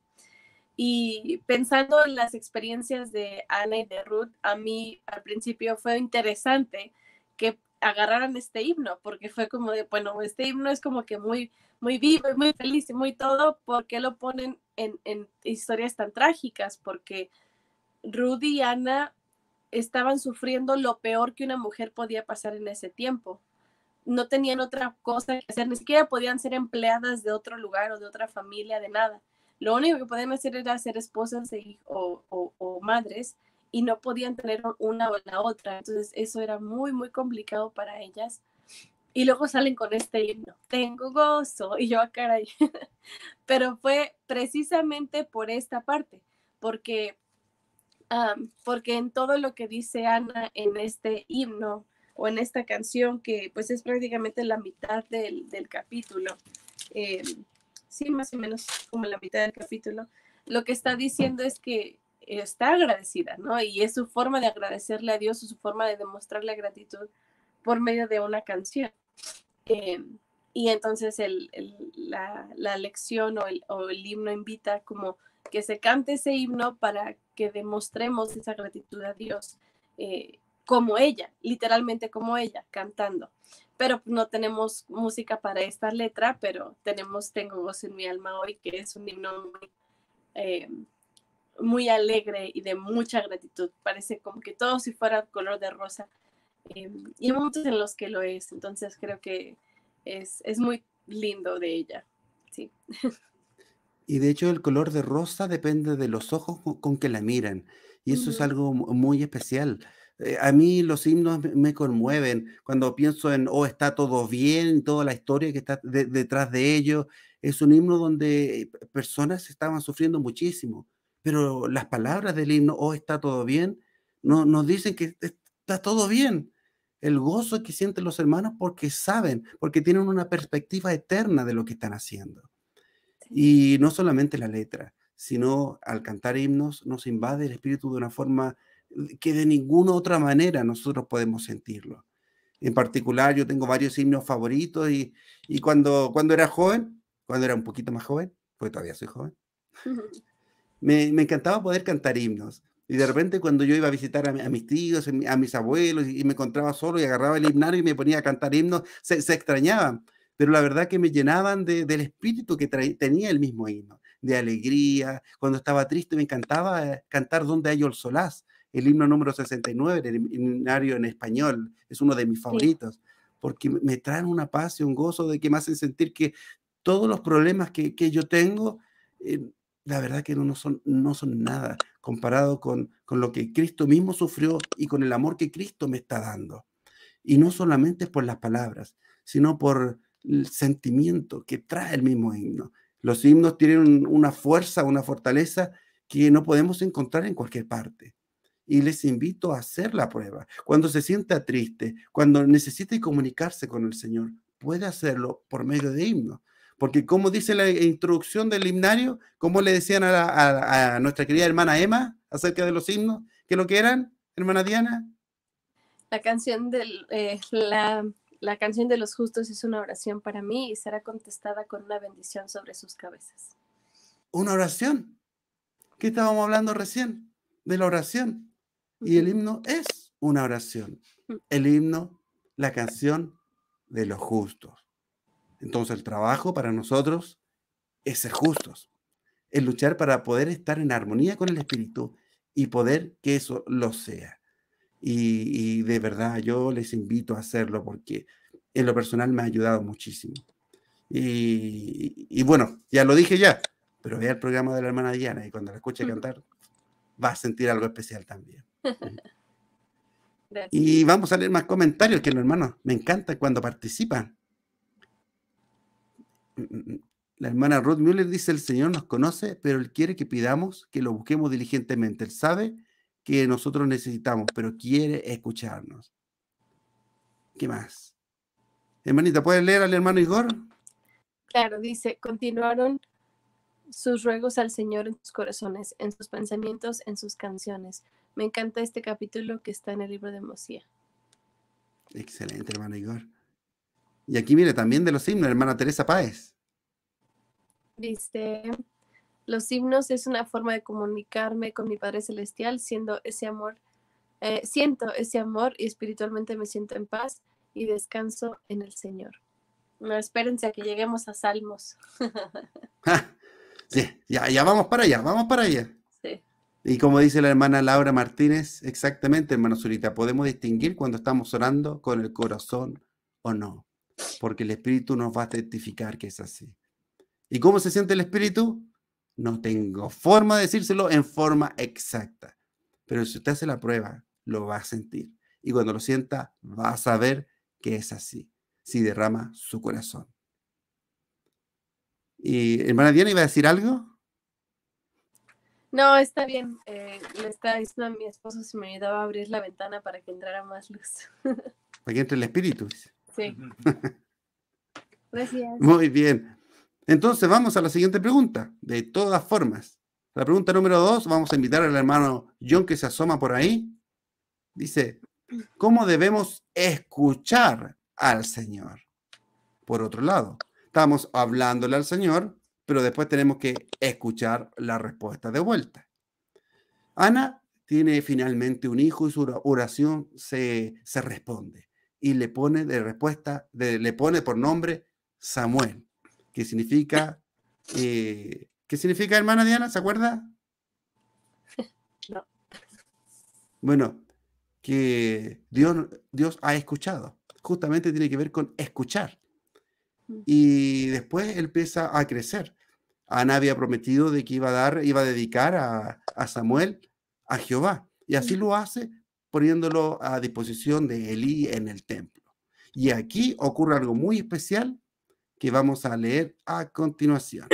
y pensando en las experiencias de Ana y de Ruth, a mí al principio fue interesante que agarraran este himno, porque fue como de, bueno, este himno es como que muy, muy vivo y muy feliz y muy todo, ¿por qué lo ponen en, historias tan trágicas? Porque Ruth y Ana estaban sufriendo lo peor que una mujer podía pasar en ese tiempo. No tenían otra cosa que hacer, ni siquiera podían ser empleadas de otro lugar o de otra familia, de nada. Lo único que podían hacer era ser esposas o, o, madres y no podían tener una o la otra. Entonces eso era muy, muy complicado para ellas. Y luego salen con este himno, tengo gozo, y yo a ah, caray. [LAUGHS] Pero fue precisamente por esta parte, porque, porque en todo lo que dice Ana en este himno, o en esta canción que pues es prácticamente la mitad del, capítulo. Em, sí, más o menos como la mitad del capítulo, lo que está diciendo es que está agradecida, ¿no? Y es su forma de agradecerle a Dios, o su forma de demostrar la gratitud por medio de una canción. Eh, y entonces el, la, lección o el, himno invita como que se cante ese himno para que demostremos esa gratitud a Dios. Eh, como ella, literalmente como ella, cantando. Pero no tenemos música para esta letra, pero tenemos Tengo voz en mi alma hoy, que es un himno muy, eh, alegre y de mucha gratitud. Parece como que todo si fuera color de rosa. Eh, y hay momentos en los que lo es, entonces creo que es, es muy lindo de ella. Y de hecho el color de rosa depende de los ojos con, que la miran. Y eso es algo muy especial. Eh, a mí los himnos me, conmueven. Cuando pienso en, oh, está todo bien, toda la historia que está detrás de ellos. es un himno donde personas estaban sufriendo muchísimo, pero las palabras del himno, oh, está todo bien, no, nos dicen que está todo bien. El gozo que sienten los hermanos porque saben, porque tienen una perspectiva eterna de lo que están haciendo. Y no solamente la letra, sino al cantar himnos nos invade el espíritu de una forma que de ninguna otra manera nosotros podemos sentirlo. En particular, yo tengo varios himnos favoritos y, cuando, cuando era joven, cuando era un poquito más joven, pues todavía soy joven, [LAUGHS] me, encantaba poder cantar himnos. Y de repente cuando yo iba a visitar a, mis tíos, a mis abuelos, y, me encontraba solo y agarraba el himnario y me ponía a cantar himnos, se, extrañaban, pero la verdad que me llenaban del espíritu que tenía el mismo himno, de alegría. Cuando estaba triste me encantaba eh, cantar Donde hay el solaz, el himno número 69 el himnario en español, es uno de mis favoritos, porque me traen una paz y un gozo de que me hacen sentir que todos los problemas que, yo tengo, eh, la verdad que no, no, son, no son nada comparado con, con lo que Cristo mismo sufrió y con el amor que Cristo me está dando. Y no solamente por las palabras, sino por el sentimiento que trae el mismo himno. Los himnos tienen una fuerza, una fortaleza que no podemos encontrar en cualquier parte y les invito a hacer la prueba. Cuando se sienta triste, cuando necesite comunicarse con el Señor, puede hacerlo por medio de himnos. Porque como dice la introducción del himnario, como le decían a, nuestra querida hermana Emma acerca de los himnos, que lo que eran, hermana Diana. La canción, eh, la, la canción de los justos es una oración para mí y será contestada con una bendición sobre sus cabezas. Una oración. ¿Qué estábamos hablando recién? De la oración. Y el himno es una oración. Mm. El himno, la canción de los justos. Entonces el trabajo para nosotros es ser justos, es luchar para poder estar en armonía con el Espíritu y poder que eso lo sea. Y, de verdad yo les invito a hacerlo porque en lo personal me ha ayudado muchísimo. Y, y, bueno, ya lo dije ya, pero vea el programa de la hermana Diana y cuando la escuche cantar va a sentir algo especial también y vamos a leer más comentarios que los hermanos me encanta cuando participan. Mm, mm, mm. La hermana Ruth Müller dice, el Señor nos conoce, pero Él quiere que pidamos, que lo busquemos diligentemente. Él sabe que nosotros necesitamos, pero quiere escucharnos. ¿Qué más? Hermanita, ¿puedes leer al hermano Igor? Claro, dice, continuaron sus ruegos al Señor en sus corazones, en sus pensamientos, en sus canciones. Me encanta este capítulo que está en el libro de Mosía. Excelente, hermano Igor. Y aquí viene también de los himnos, hermana Teresa Páez. Dice, los himnos es una forma de comunicarme con mi Padre Celestial, siendo ese amor, eh, siento ese amor y espiritualmente me siento en paz y descanso en el Señor. No, espérense a que lleguemos a Salmos. [LAUGHS] sí, ya, ya vamos para allá, vamos para allá. Sí. Y como dice la hermana Laura Martínez, exactamente, hermano Zurita, podemos distinguir cuando estamos orando con el corazón o no, porque el Espíritu nos va a testificar que es así. ¿Y cómo se siente el Espíritu? No tengo forma de decírselo en forma exacta, pero si usted hace la prueba, lo va a sentir. Y cuando lo sienta, va a saber que es así, si derrama su corazón. Y hermana Diana iba a decir algo. No, está bien. Eh, le estaba diciendo a mi esposo si me ayudaba a abrir la ventana para que entrara más luz. [LAUGHS] para que entre el espíritu. Sí. Gracias. Muy bien. Entonces vamos a la siguiente pregunta. De todas formas, la pregunta número dos, vamos a invitar al hermano John que se asoma por ahí. Dice, ¿cómo debemos escuchar al Señor? Por otro lado, estamos hablándole al Señor, pero después tenemos que escuchar la respuesta de vuelta. Ana tiene finalmente un hijo y su oración se, responde y le pone de respuesta, le pone por nombre Samuel, que significa, eh, ¿qué significa hermana Diana? ¿Se acuerda? No. Bueno, que Dios, Dios ha escuchado. Justamente tiene que ver con escuchar. Mm. Y después empieza a crecer. Ana había prometido de que iba a dar, iba a dedicar a, Samuel a Jehová. Y así lo hace poniéndolo a disposición de Elí en el templo. Y aquí ocurre algo muy especial que vamos a leer a continuación.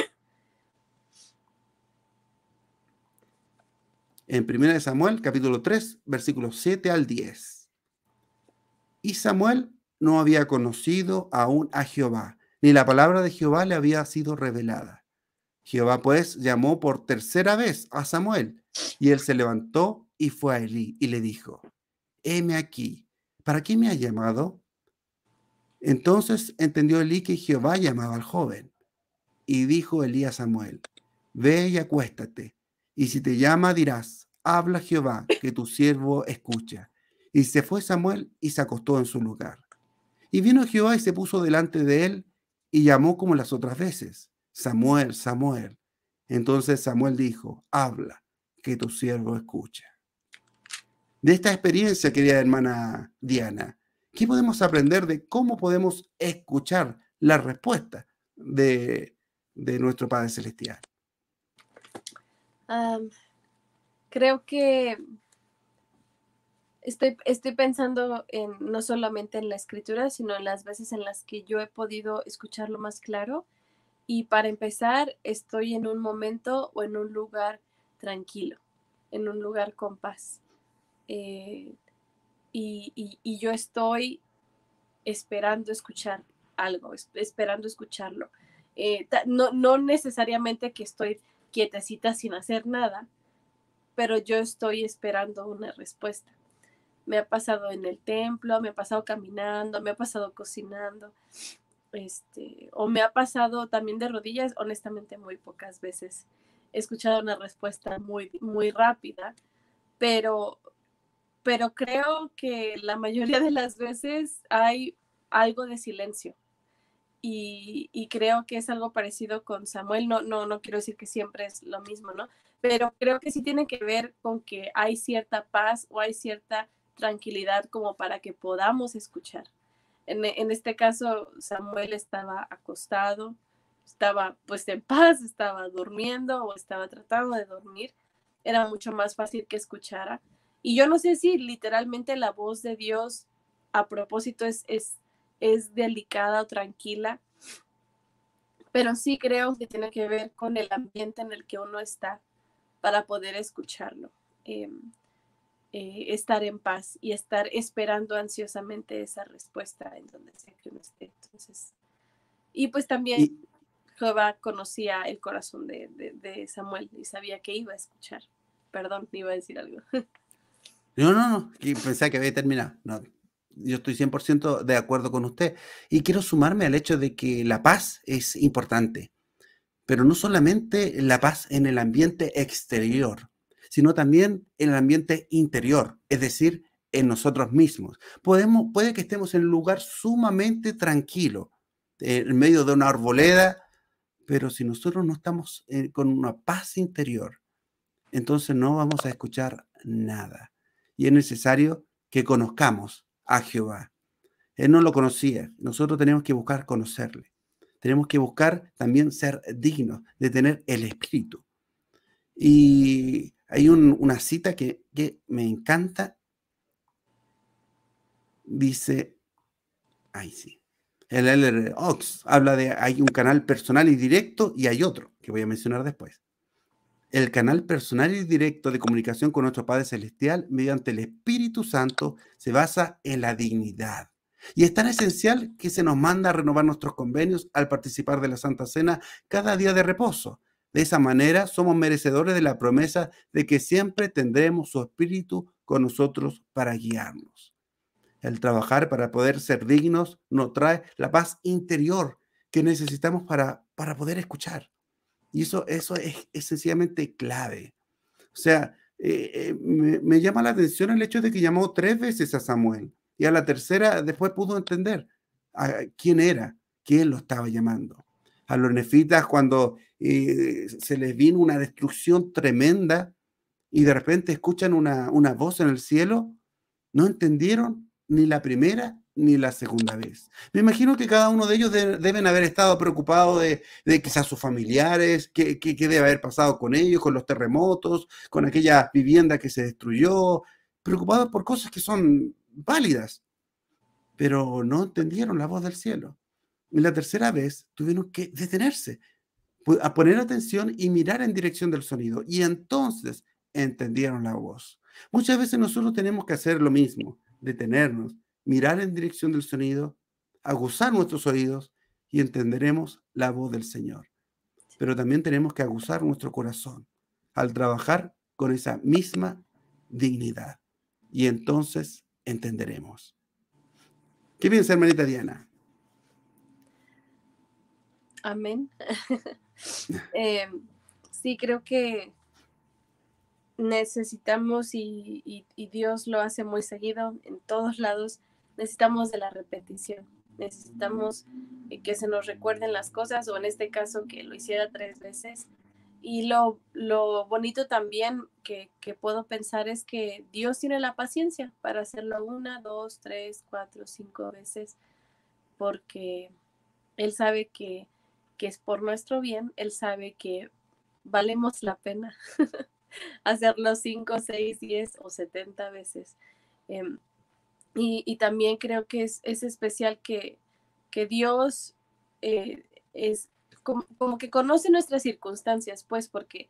En 1 Samuel, capítulo 3, versículos 7 al 10. Y Samuel no había conocido aún a Jehová, ni la palabra de Jehová le había sido revelada. Jehová pues llamó por tercera vez a Samuel, y él se levantó y fue a Elí y le dijo, heme aquí, ¿para qué me ha llamado? Entonces entendió Elí que Jehová llamaba al joven. Y dijo Elí a Samuel, ve y acuéstate, y si te llama dirás, habla Jehová, que tu siervo escucha. Y se fue Samuel y se acostó en su lugar. Y vino Jehová y se puso delante de él y llamó como las otras veces. Samuel, Samuel. Entonces Samuel dijo, habla, que tu siervo escucha. De esta experiencia, querida hermana Diana, ¿qué podemos aprender de cómo podemos escuchar la respuesta de, de nuestro Padre Celestial? creo que estoy, estoy pensando en, no solamente en la escritura, sino en las veces en las que yo he podido escucharlo más claro y para empezar, estoy en un momento o en un lugar tranquilo, en un lugar con paz. Eh, y, yo estoy esperando escuchar algo, esperando escucharlo. Eh, no, no necesariamente que estoy quietecita sin hacer nada, pero yo estoy esperando una respuesta. Me ha pasado en el templo, me ha pasado caminando, me ha pasado cocinando, este, o me ha pasado también de rodillas, honestamente muy pocas veces he escuchado una respuesta muy, muy rápida, pero, pero creo que la mayoría de las veces hay algo de silencio. Y, y, creo que es algo parecido con Samuel. No, no, no quiero decir que siempre es lo mismo, ¿no? Pero creo que sí tiene que ver con que hay cierta paz o hay cierta tranquilidad como para que podamos escuchar. En, este caso, Samuel estaba acostado, estaba pues en paz, estaba durmiendo o estaba tratando de dormir. Era mucho más fácil que escuchara. Y yo no sé si literalmente la voz de Dios a propósito es, delicada o tranquila, pero sí creo que tiene que ver con el ambiente en el que uno está para poder escucharlo. Em, eh, estar en paz y estar esperando ansiosamente esa respuesta en donde sea que esté. Entonces, y pues también Jehová conocía el corazón de, Samuel y sabía que iba a escuchar. Perdón, iba a decir algo. [LAUGHS] No, no, no, pensé que había terminado. No, yo estoy 100% de acuerdo con usted. Y quiero sumarme al hecho de que la paz es importante, pero no solamente la paz en el ambiente exterior, sino también en el ambiente interior, es decir, en nosotros mismos. Podemos, puede que estemos en un lugar sumamente tranquilo, eh, en medio de una arboleda, pero si nosotros no estamos eh, con una paz interior, entonces no vamos a escuchar nada. Y es necesario que conozcamos a Jehová. Él no lo conocía, nosotros tenemos que buscar conocerle. Tenemos que buscar también ser dignos de tener el Espíritu. Y hay una cita que, me encanta. Dice, ay sí, el LR Ox habla de hay un canal personal y directo y hay otro que voy a mencionar después. El canal personal y directo de comunicación con nuestro Padre Celestial mediante el Espíritu Santo se basa en la dignidad. Y es tan esencial que se nos manda a renovar nuestros convenios al participar de la Santa Cena cada día de reposo, de esa manera somos merecedores de la promesa de que siempre tendremos su espíritu con nosotros para guiarnos. El trabajar para poder ser dignos nos trae la paz interior que necesitamos para, para poder escuchar. Y eso, eso es, esencialmente sencillamente clave. O sea, eh, eh, me, llama la atención el hecho de que llamó tres veces a Samuel y a la tercera después pudo entender ah, quién era, quién lo estaba llamando a los nefitas cuando eh, se les vino una destrucción tremenda y de repente escuchan una, voz en el cielo, no entendieron ni la primera ni la segunda vez. Me imagino que cada uno de ellos deben haber estado preocupado de, de quizás sus familiares, qué, qué, qué debe haber pasado con ellos, con los terremotos, con aquella vivienda que se destruyó, preocupados por cosas que son válidas, pero no entendieron la voz del cielo y la tercera vez tuvieron que detenerse, a poner atención y mirar en dirección del sonido. Y entonces entendieron la voz. Muchas veces nosotros tenemos que hacer lo mismo, detenernos, mirar en dirección del sonido, aguzar nuestros oídos y entenderemos la voz del Señor. Pero también tenemos que aguzar nuestro corazón al trabajar con esa misma dignidad. Y entonces entenderemos. ¿Qué piensa, hermanita Diana? Amén. [LAUGHS] Em, sí, creo que necesitamos y, Dios lo hace muy seguido en todos lados, necesitamos de la repetición, necesitamos que se nos recuerden las cosas o en este caso que lo hiciera tres veces. Y lo, lo bonito también que, que puedo pensar es que Dios tiene la paciencia para hacerlo una, dos, tres, cuatro, cinco veces, porque Él sabe que que es por nuestro bien, Él sabe que valemos la pena [LAUGHS] hacerlo 5, 6, 10 o 70 veces. Em, y, también creo que es, especial que, que Dios eh, es como, que conoce nuestras circunstancias, pues, porque,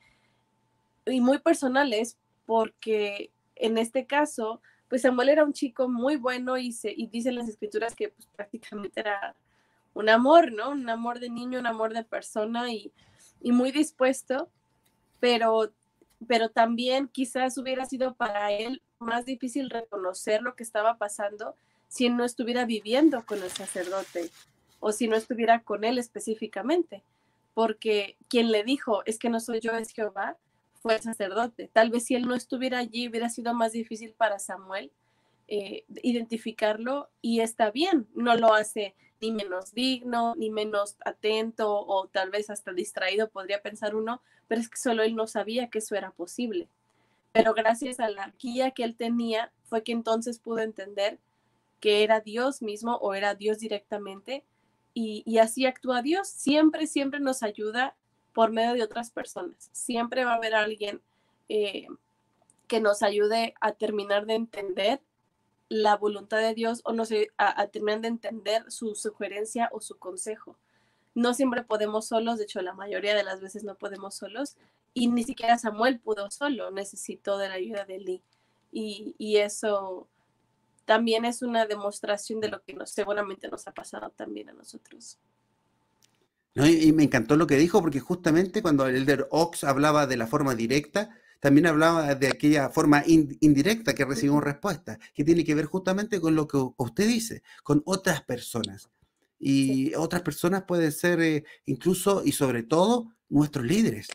y muy personales, porque en este caso, pues Samuel era un chico muy bueno y, se, y dicen las escrituras que pues, prácticamente era un amor, ¿no? Un amor de niño, un amor de persona y, muy dispuesto, pero, pero también quizás hubiera sido para él más difícil reconocer lo que estaba pasando si no estuviera viviendo con el sacerdote o si no estuviera con él específicamente, porque quien le dijo es que no soy yo, es Jehová, fue el sacerdote. Tal vez si él no estuviera allí hubiera sido más difícil para Samuel eh, identificarlo y está bien, no lo hace ni menos digno, ni menos atento o tal vez hasta distraído, podría pensar uno, pero es que solo él no sabía que eso era posible. Pero gracias a la guía que él tenía, fue que entonces pudo entender que era Dios mismo o era Dios directamente y, así actúa Dios. Siempre, siempre nos ayuda por medio de otras personas. Siempre va a haber alguien eh, que nos ayude a terminar de entender la voluntad de Dios o no se a, a de entender su sugerencia o su consejo. No siempre podemos solos, de hecho la mayoría de las veces no podemos solos y ni siquiera Samuel pudo solo, necesitó de la ayuda de Lee. Y, eso también es una demostración de lo que seguramente nos ha pasado también a nosotros. No, y, me encantó lo que dijo, porque justamente cuando el Elder Ox hablaba de la forma directa, también hablaba de aquella forma indirecta que recibimos respuesta, que tiene que ver justamente con lo que usted dice, con otras personas. Y otras personas pueden ser eh, incluso y sobre todo nuestros líderes.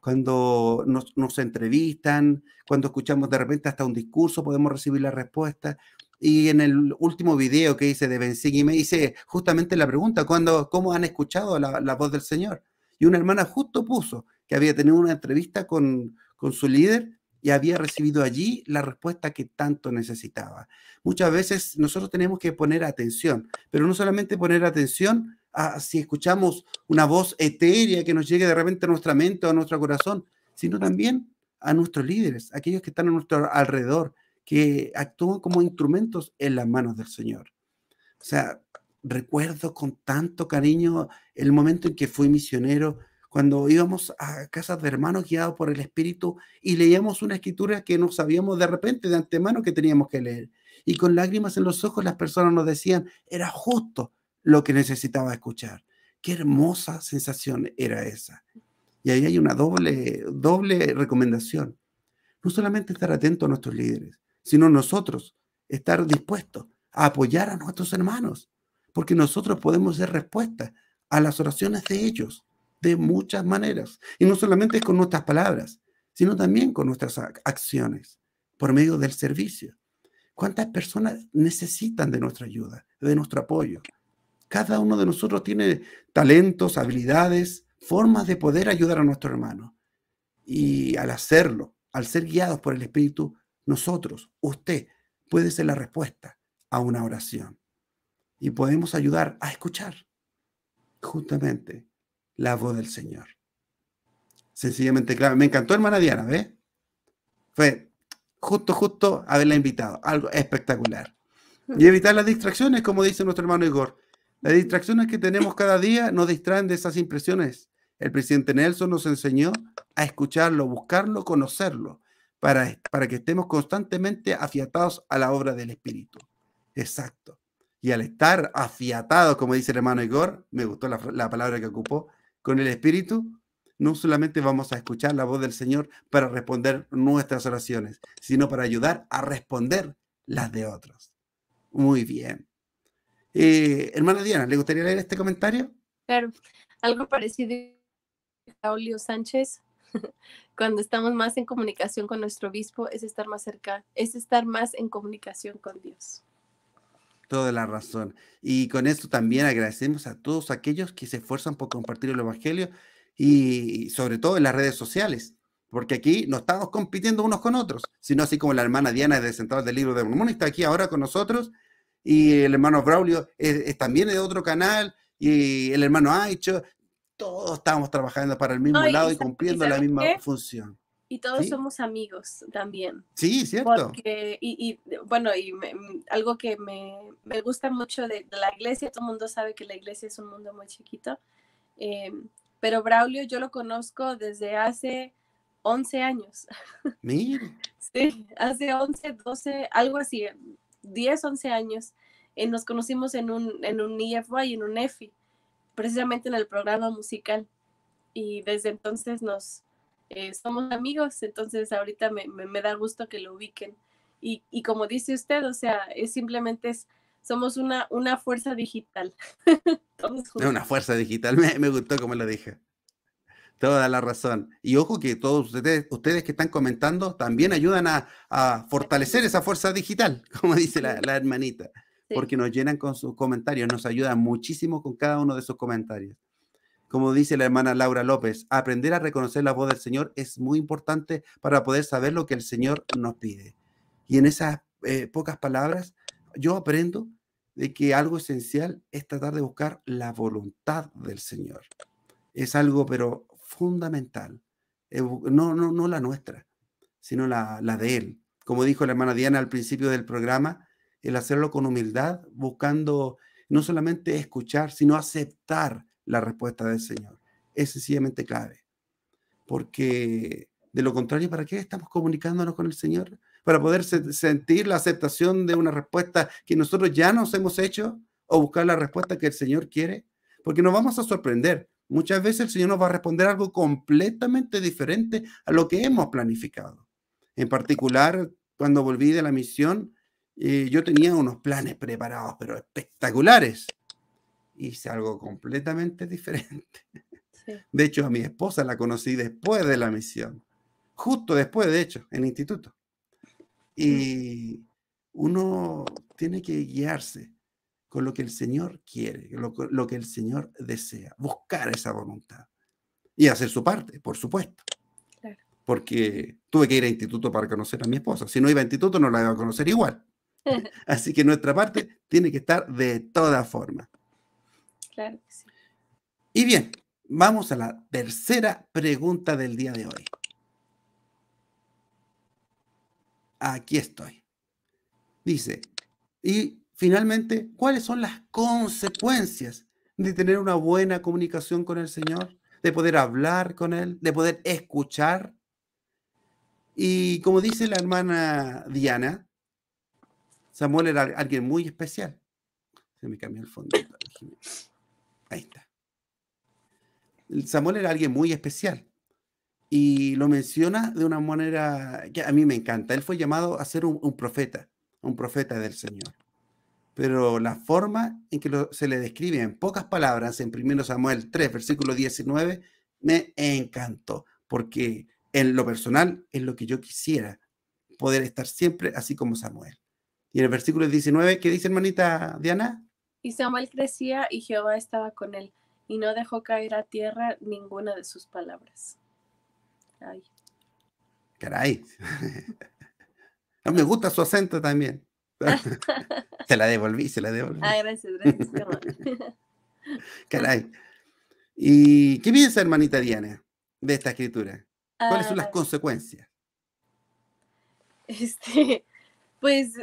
Cuando nos, entrevistan, cuando escuchamos de repente hasta un discurso, podemos recibir la respuesta. Y en el último video que hice de Benzing, y me hice justamente la pregunta, cuando ¿cómo han escuchado la voz del Señor? Y una hermana justo puso que había tenido una entrevista con, con su líder y había recibido allí la respuesta que tanto necesitaba. Muchas veces nosotros tenemos que poner atención, pero no solamente poner atención a si escuchamos una voz etérea que nos llegue de repente a nuestra mente o a nuestro corazón, sino también a nuestros líderes, aquellos que están a nuestro alrededor, que actúan como instrumentos en las manos del Señor. O sea, recuerdo con tanto cariño el momento en que fui misionero cuando íbamos a casas de hermanos guiados por el Espíritu y leíamos una escritura que no sabíamos de repente de antemano que teníamos que leer. Y con lágrimas en los ojos las personas nos decían, era justo lo que necesitaba escuchar. Qué hermosa sensación era esa. Y ahí hay una doble, doble recomendación. No solamente estar atento a nuestros líderes, sino nosotros estar dispuestos a apoyar a nuestros hermanos, porque nosotros podemos ser respuesta a las oraciones de ellos de muchas maneras. Y no solamente con nuestras palabras, sino también con nuestras acciones, por medio del servicio. ¿Cuántas personas necesitan de nuestra ayuda, de nuestro apoyo? Cada uno de nosotros tiene talentos, habilidades, formas de poder ayudar a nuestro hermano. Y al hacerlo, al ser guiados por el Espíritu, nosotros, usted, puede ser la respuesta a una oración. Y podemos ayudar a escuchar, justamente la voz del Señor. Sencillamente, claro, me encantó hermana Diana, ¿ves? Fue justo, justo haberla invitado, algo espectacular. [LAUGHS] Y evitar las distracciones, como dice nuestro hermano Igor. Las distracciones que tenemos cada día nos distraen de esas impresiones. El presidente Nelson nos enseñó a escucharlo, buscarlo, conocerlo, para, para que estemos constantemente afiatados a la obra del Espíritu. Exacto. Y al estar afiatados, como dice el hermano Igor, me gustó la, la palabra que ocupó, con el Espíritu, no solamente vamos a escuchar la voz del Señor para responder nuestras oraciones, sino para ayudar a responder las de otros. Muy bien. Eh, hermana Diana, ¿le gustaría leer este comentario? Claro, algo parecido a Olio Sánchez. [LAUGHS] Cuando estamos más en comunicación con nuestro obispo, es estar más cerca, es estar más en comunicación con Dios de la razón. Y con esto también agradecemos a todos aquellos que se esfuerzan por compartir el Evangelio y, sobre todo en las redes sociales, porque aquí no estamos compitiendo unos con otros, sino así como la hermana Diana es de Central del Libro de Mormón está aquí ahora con nosotros y el hermano Braulio es, es también de otro canal y el hermano Aicho, todos estamos trabajando para el mismo lado y cumpliendo la misma función y todos somos amigos también. Sí, cierto. Porque, y, bueno, y mm, algo que me, gusta mucho de, la iglesia, todo el mundo sabe que la iglesia es un mundo muy chiquito, eh, pero Braulio yo lo conozco desde hace 11 años. [LAUGHS] Mira. sí, hace 11, 12, algo así, 10, 11 años. Eh, nos conocimos en un, en un IFY y en un EFI, precisamente en el programa musical. Y desde entonces nos, eh, somos amigos, entonces ahorita me, me, da gusto que lo ubiquen. Y, y, como dice usted, o sea, es simplemente es, somos una, una fuerza digital. [LAUGHS] una fuerza digital, me, me gustó como lo dije. Toda la razón. Y ojo que todos ustedes, ustedes que están comentando también ayudan a, a fortalecer esa fuerza digital, [LAUGHS] como dice la, hermanita, porque nos llenan con sus comentarios, nos ayudan muchísimo con cada uno de sus comentarios como dice la hermana Laura López, aprender a reconocer la voz del Señor es muy importante para poder saber lo que el Señor nos pide. Y en esas eh, pocas palabras, yo aprendo de que algo esencial es tratar de buscar la voluntad del Señor. Es algo, pero fundamental. Eh, no, no, no la nuestra, sino la, la de Él. Como dijo la hermana Diana al principio del programa, el hacerlo con humildad, buscando no solamente escuchar, sino aceptar la respuesta del Señor. Es sencillamente clave. Porque de lo contrario, ¿para qué estamos comunicándonos con el Señor? ¿Para poder sentir la aceptación de una respuesta que nosotros ya nos hemos hecho o buscar la respuesta que el Señor quiere? Porque nos vamos a sorprender. Muchas veces el Señor nos va a responder algo completamente diferente a lo que hemos planificado. En particular, cuando volví de la misión, eh, yo tenía unos planes preparados, pero espectaculares hice algo completamente diferente. De hecho, a mi esposa la conocí después de la misión, justo después, de hecho, en instituto. Y mm. uno tiene que guiarse con lo que el Señor quiere, lo, que el Señor desea, buscar esa voluntad y hacer su parte, por supuesto. Porque tuve que ir a instituto para conocer a mi esposa. Si no iba a instituto, no la iba a conocer igual. [LAUGHS] Así que nuestra parte tiene que estar de todas formas claro Y bien, vamos a la tercera pregunta del día de hoy. Aquí estoy. Dice, y finalmente, ¿cuáles son las consecuencias de tener una buena comunicación con el Señor? De poder hablar con Él, de poder escuchar. Y como dice la hermana Diana, Samuel era alguien muy especial. Se me cambió el fondo. Ahí Samuel era alguien muy especial y lo menciona de una manera que a mí me encanta. Él fue llamado a ser un, profeta, un profeta del Señor. Pero la forma en que se le describe en pocas palabras en 1 Samuel 3, versículo 19, me encantó, porque en lo personal es lo que yo quisiera, poder estar siempre así como Samuel. Y en el versículo 19, ¿qué dice hermanita Diana? Y Samuel crecía y Jehová estaba con él, y no dejó caer a tierra ninguna de sus palabras. Ay. Caray. [LAUGHS] me gusta su acento también. [LAUGHS] se la devolví, se la devolví. Ah, gracias, gracias. [LAUGHS] Caray. ¿Y qué piensa, hermanita Diana, de esta escritura? ¿Cuáles son las ah. consecuencias? Este, pues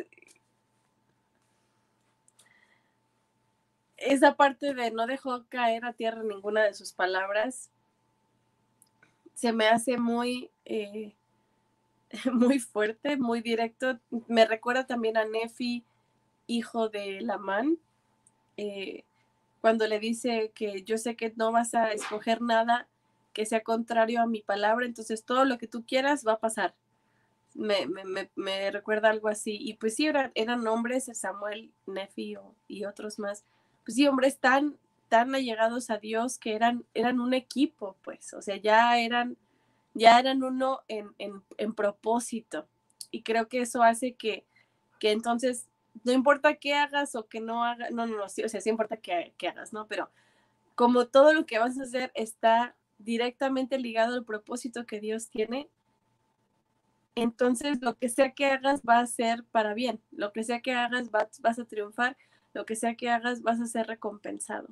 esa parte de no dejó caer a tierra ninguna de sus palabras se me hace muy, eh, [LAUGHS] muy fuerte, muy directo. Me recuerda también a Nefi, hijo de Lamán, eh, cuando le dice que yo sé que no vas a escoger nada que sea contrario a mi palabra, entonces todo lo que tú quieras va a pasar. Me, recuerda algo así. Y pues sí, eran, eran hombres, Samuel, Nefi y otros más, pues sí, hombres tan, tan allegados a Dios que eran, eran un equipo, pues, o sea, ya eran, ya eran uno en, en, en propósito. Y creo que eso hace que, que entonces, no importa qué hagas o que no hagas, no, no, no, sí, o sea, sí importa qué hagas, ¿no? Pero como todo lo que vas a hacer está directamente ligado al propósito que Dios tiene, entonces lo que sea que hagas va a ser para bien, lo que sea que hagas vas a triunfar lo que sea que hagas, vas a ser recompensado.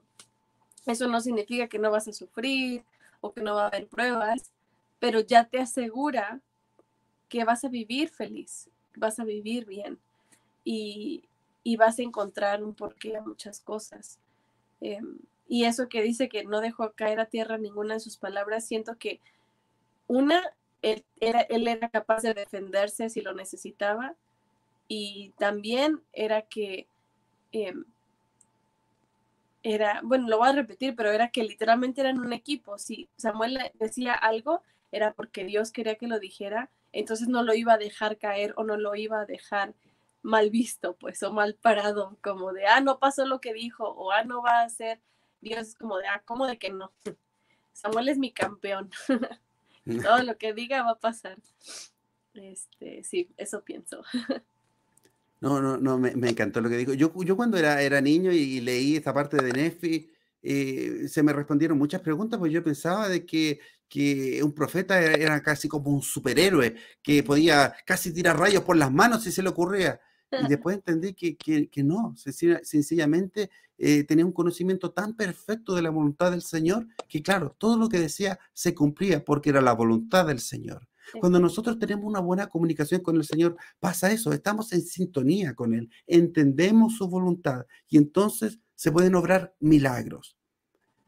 Eso no significa que no vas a sufrir o que no va a haber pruebas, pero ya te asegura que vas a vivir feliz, vas a vivir bien y, vas a encontrar un porqué a muchas cosas. Em, y eso que dice que no dejó caer a tierra ninguna de sus palabras, siento que una, era, él era capaz de defenderse si lo necesitaba y también era que Em, era, bueno, lo voy a repetir, pero era que literalmente eran un equipo. Si Samuel decía algo, era porque Dios quería que lo dijera, entonces no lo iba a dejar caer o no lo iba a dejar mal visto, pues, o mal parado, como de, ah, no pasó lo que dijo, o ah, no va a ser Dios como de, ah, ¿cómo de que no? Samuel es mi campeón. [LAUGHS] [LAUGHS] Todo lo que diga va a pasar. Este, sí, eso pienso. [LAUGHS] No, no, no, me, encantó lo que dijo. Yo, cuando era, era niño y, leí esta parte de Nefi, eh, se me respondieron muchas preguntas, pues yo pensaba de que, un profeta era, casi como un superhéroe, que podía casi tirar rayos por las manos si se le ocurría. Y [LAUGHS] después entendí que, no, sencillamente eh, tenía un conocimiento tan perfecto de la voluntad del Señor que, claro, todo lo que decía se cumplía porque era la voluntad del Señor. Cuando nosotros tenemos una buena comunicación con el Señor, pasa eso, estamos en sintonía con Él, entendemos su voluntad y entonces se pueden obrar milagros.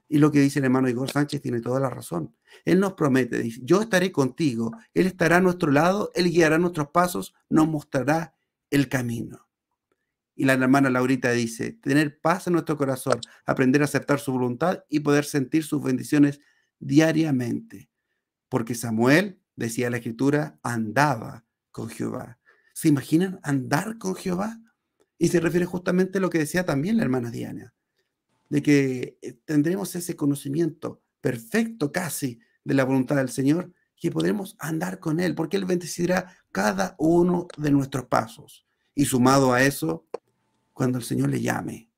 Y lo que dice el hermano Igor Sánchez tiene toda la razón. Él nos promete, dice, yo estaré contigo, Él estará a nuestro lado, Él guiará nuestros pasos, nos mostrará el camino. Y la hermana Laurita dice, tener paz en nuestro corazón, aprender a aceptar su voluntad y poder sentir sus bendiciones diariamente. Porque Samuel decía la escritura, andaba con Jehová. ¿Se imaginan andar con Jehová? Y se refiere justamente a lo que decía también la hermana Diana, de que eh, tendremos ese conocimiento perfecto casi de la voluntad del Señor, que podremos andar con Él, porque Él bendecirá cada uno de nuestros pasos. Y sumado a eso, cuando el Señor le llame,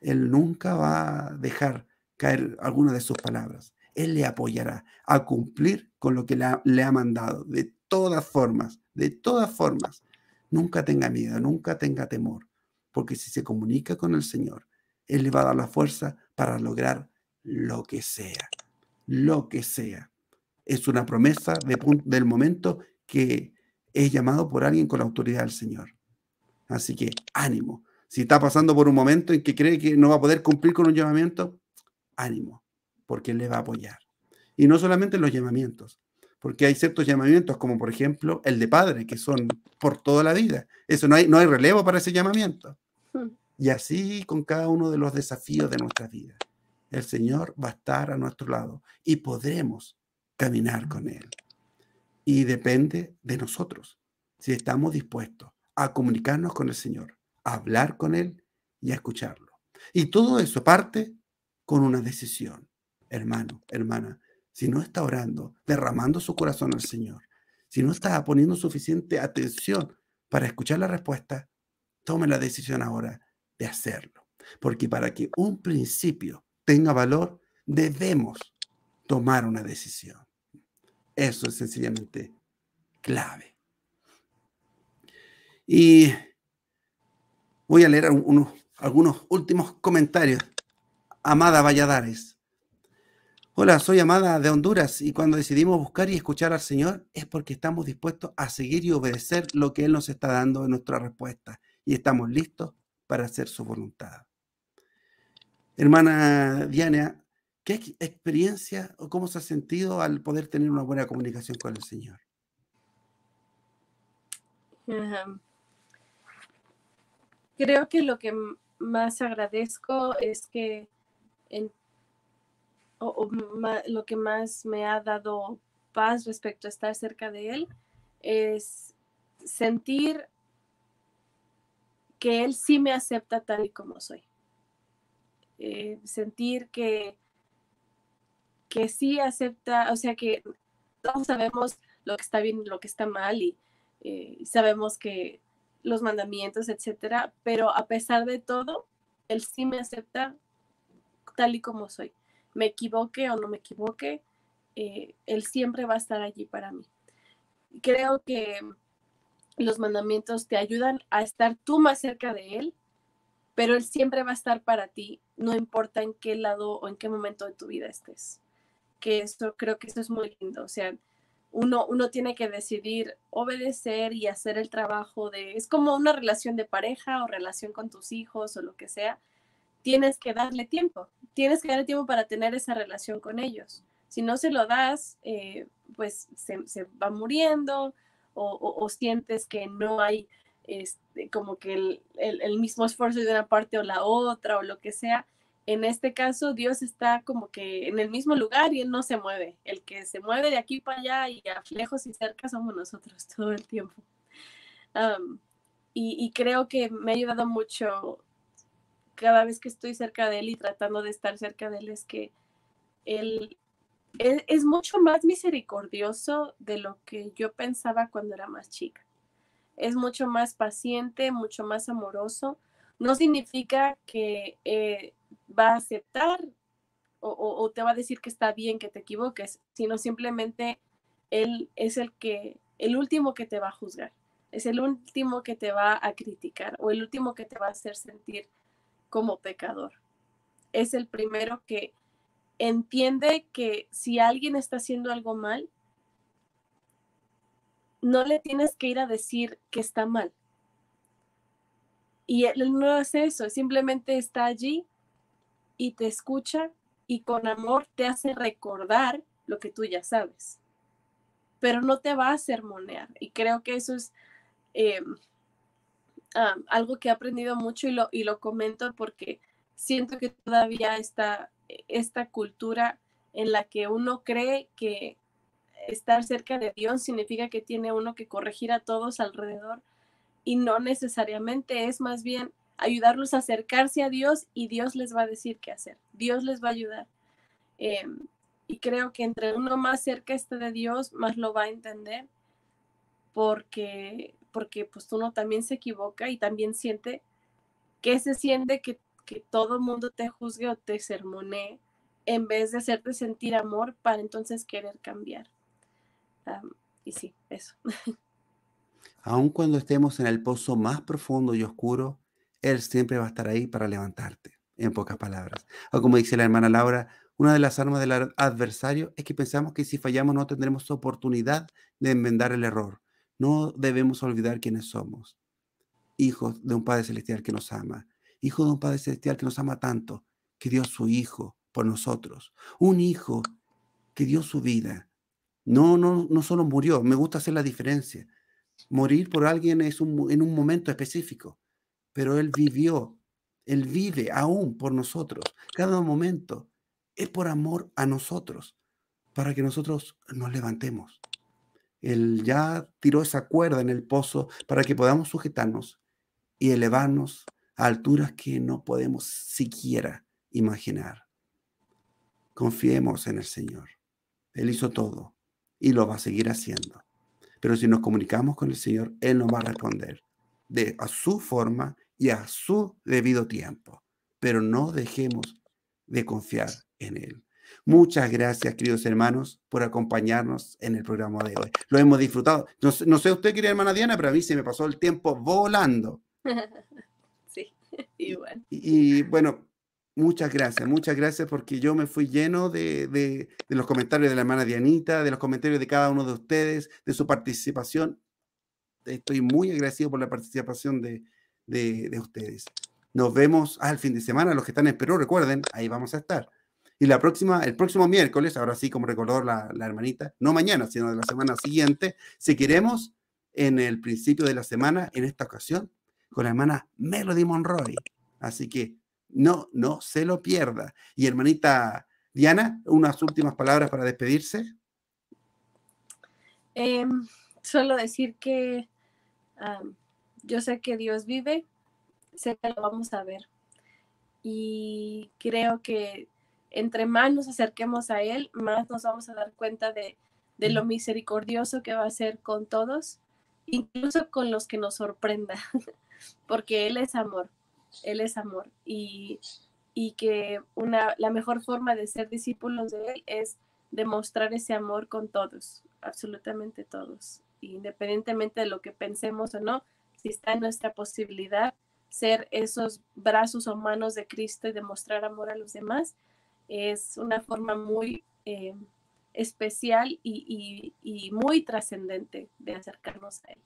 Él nunca va a dejar caer alguna de sus palabras. Él le apoyará a cumplir con lo que le ha, mandado, de todas formas, de todas formas. Nunca tenga miedo, nunca tenga temor, porque si se comunica con el Señor, Él le va a dar la fuerza para lograr lo que sea, lo que sea. Es una promesa del momento que es llamado por alguien con la autoridad del Señor. Así que ánimo. Si está pasando por un momento en que cree que no va a poder cumplir con un llamamiento, ánimo porque Él le va a apoyar. Y no solamente los llamamientos, porque hay ciertos llamamientos, como por ejemplo el de padre, que son por toda la vida. Eso no hay, no hay relevo para ese llamamiento. Hmm. Y así con cada uno de los desafíos de nuestra vida. El Señor va a estar a nuestro lado y podremos caminar con Él. Y depende de nosotros si estamos dispuestos a comunicarnos con el Señor, a hablar con Él y a escucharlo. Y todo eso parte con una decisión hermano, hermana, si no está orando, derramando su corazón al Señor, si no está poniendo suficiente atención para escuchar la respuesta, tome la decisión ahora de hacerlo. Porque para que un principio tenga valor, debemos tomar una decisión. Eso es sencillamente clave. Y voy a leer algunos últimos comentarios. Amada Valladares, Hola, soy Amada de Honduras y cuando decidimos buscar y escuchar al Señor es porque estamos dispuestos a seguir y obedecer lo que Él nos está dando en nuestra respuesta y estamos listos para hacer su voluntad. Hermana Diana, ¿qué experiencia o cómo se ha sentido al poder tener una buena comunicación con el Señor? Em, creo que lo que más agradezco es que en o, lo que más me ha dado paz respecto a estar cerca de Él es sentir que Él sí me acepta tal y como soy. Eh, sentir que, que sí acepta, o sea que todos sabemos lo que está bien y lo que está mal y eh, sabemos que los mandamientos, etcétera, pero a pesar de todo, Él sí me acepta tal y como soy me equivoque o no me equivoque, eh, Él siempre va a estar allí para mí. Creo que los mandamientos te ayudan a estar tú más cerca de Él, pero Él siempre va a estar para ti, no importa en qué lado o en qué momento de tu vida estés. Que eso, creo que eso es muy lindo. O sea, uno, uno tiene que decidir obedecer y hacer el trabajo de, es como una relación de pareja o relación con tus hijos o lo que sea tienes que darle tiempo, tienes que darle tiempo para tener esa relación con ellos. Si no se lo das, eh, pues se, va muriendo o, sientes que no hay este, como que el, mismo esfuerzo de una parte o la otra o lo que sea. En este caso, Dios está como que en el mismo lugar y Él no se mueve. El que se mueve de aquí para allá y a lejos y cerca somos nosotros [LAUGHS] todo el tiempo. y, creo que me ha ayudado mucho cada vez que estoy cerca de él y tratando de estar cerca de él es que él, e-, es mucho más misericordioso de lo que yo pensaba cuando era más chica. Es mucho más paciente, mucho más amoroso. No significa que eh, va a aceptar o, te va a decir que está bien que te equivoques, sino simplemente él es el que, el último que te va a juzgar, es el último que te va a criticar o el último que te va a hacer sentir como pecador. Es el primero que entiende que si alguien está haciendo algo mal, no le tienes que ir a decir que está mal. Y él no hace eso, simplemente está allí y te escucha y con amor te hace recordar lo que tú ya sabes, pero no te va a sermonear. Y creo que eso es eh, algo que he aprendido mucho y lo, y lo comento porque siento que todavía está e, esta cultura en la que uno cree que estar cerca de Dios significa que tiene uno que corregir a todos alrededor y no necesariamente es más bien ayudarlos a acercarse a Dios y Dios les va a decir qué hacer, Dios les va a ayudar. Em, y creo que entre uno más cerca esté de Dios, más lo va a entender porque porque pues uno también se equivoca y también siente que se siente que, todo el mundo te juzgue o te sermonee en vez de hacerte sentir amor para entonces querer cambiar. y sí, eso. Aun cuando estemos en el pozo más profundo y oscuro, Él siempre va a estar ahí para levantarte, en pocas palabras. O como dice la hermana Laura, una de las armas del adversario es que pensamos que si fallamos no tendremos oportunidad de enmendar el error. No debemos olvidar quiénes somos. Hijos de un Padre Celestial que nos ama. Hijos de un Padre Celestial que nos ama tanto, que dio su Hijo por nosotros. Un Hijo que dio su vida. No, no, no solo murió, me gusta hacer la diferencia. Morir por alguien es en un momento específico, pero Él vivió, Él vive aún por nosotros. Cada momento es por amor a nosotros, para que nosotros nos levantemos él ya tiró esa cuerda en el pozo para que podamos sujetarnos y elevarnos a alturas que no podemos siquiera imaginar. Confiemos en el Señor. Él hizo todo y lo va a seguir haciendo. Pero si nos comunicamos con el Señor, Él nos va a responder de, a su forma y a su debido tiempo. Pero no dejemos de confiar en Él. Muchas gracias, queridos hermanos, por acompañarnos en el programa de hoy. Lo hemos disfrutado. No, sé usted, querida hermana Diana, pero a mí se me pasó el tiempo volando. [LAUGHS] Sí, [LAUGHS] igual. Y, bueno, muchas gracias, muchas gracias porque yo me fui lleno de, los comentarios de la hermana Dianita, de los comentarios de cada uno de ustedes, de su participación. Estoy muy agradecido por la participación de, de ustedes. Nos vemos al fin de semana. Los que están en Perú, recuerden, ahí vamos a estar. Y próxima, el próximo miércoles, ahora sí, como recordó la, hermanita, no mañana, sino de la semana siguiente, seguiremos en el principio de la semana, en esta ocasión, con la hermana Melody Monroy. Así que no, no se lo pierda. Y hermanita Diana, unas últimas palabras para despedirse. Suelo em, solo decir que yo sé que Dios vive, sé que lo vamos a ver. Y creo que entre más nos acerquemos a Él, más nos vamos a dar cuenta de, lo misericordioso que va a ser con todos, incluso con los que nos sorprendan, [LAUGHS] porque Él es amor, Él es amor. Y, que la mejor forma de ser discípulos de Él es demostrar ese amor con todos, absolutamente todos, independientemente de lo que pensemos o no, si está en nuestra posibilidad ser esos brazos o manos de Cristo y demostrar amor a los demás, es una forma muy eh, especial y, muy trascendente de acercarnos a Él.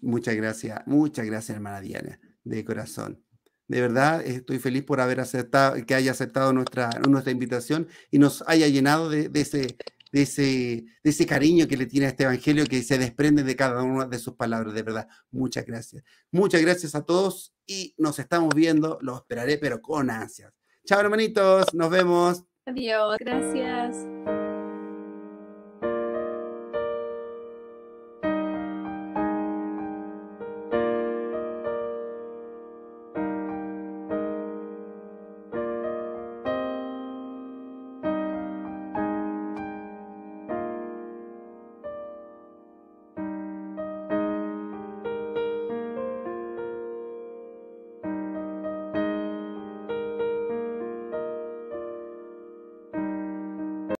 muchas gracias, muchas gracias hermana Diana, de corazón. De verdad, estoy feliz por haber aceptado, que haya aceptado nuestra, nuestra invitación y nos haya llenado de ese de ese, de ese cariño que le tiene a este Evangelio que se desprende de cada una de sus palabras, de verdad. Muchas gracias. Muchas gracias a todos y nos estamos viendo, los esperaré, pero con ansias. Chao hermanitos, nos vemos. Adiós, gracias.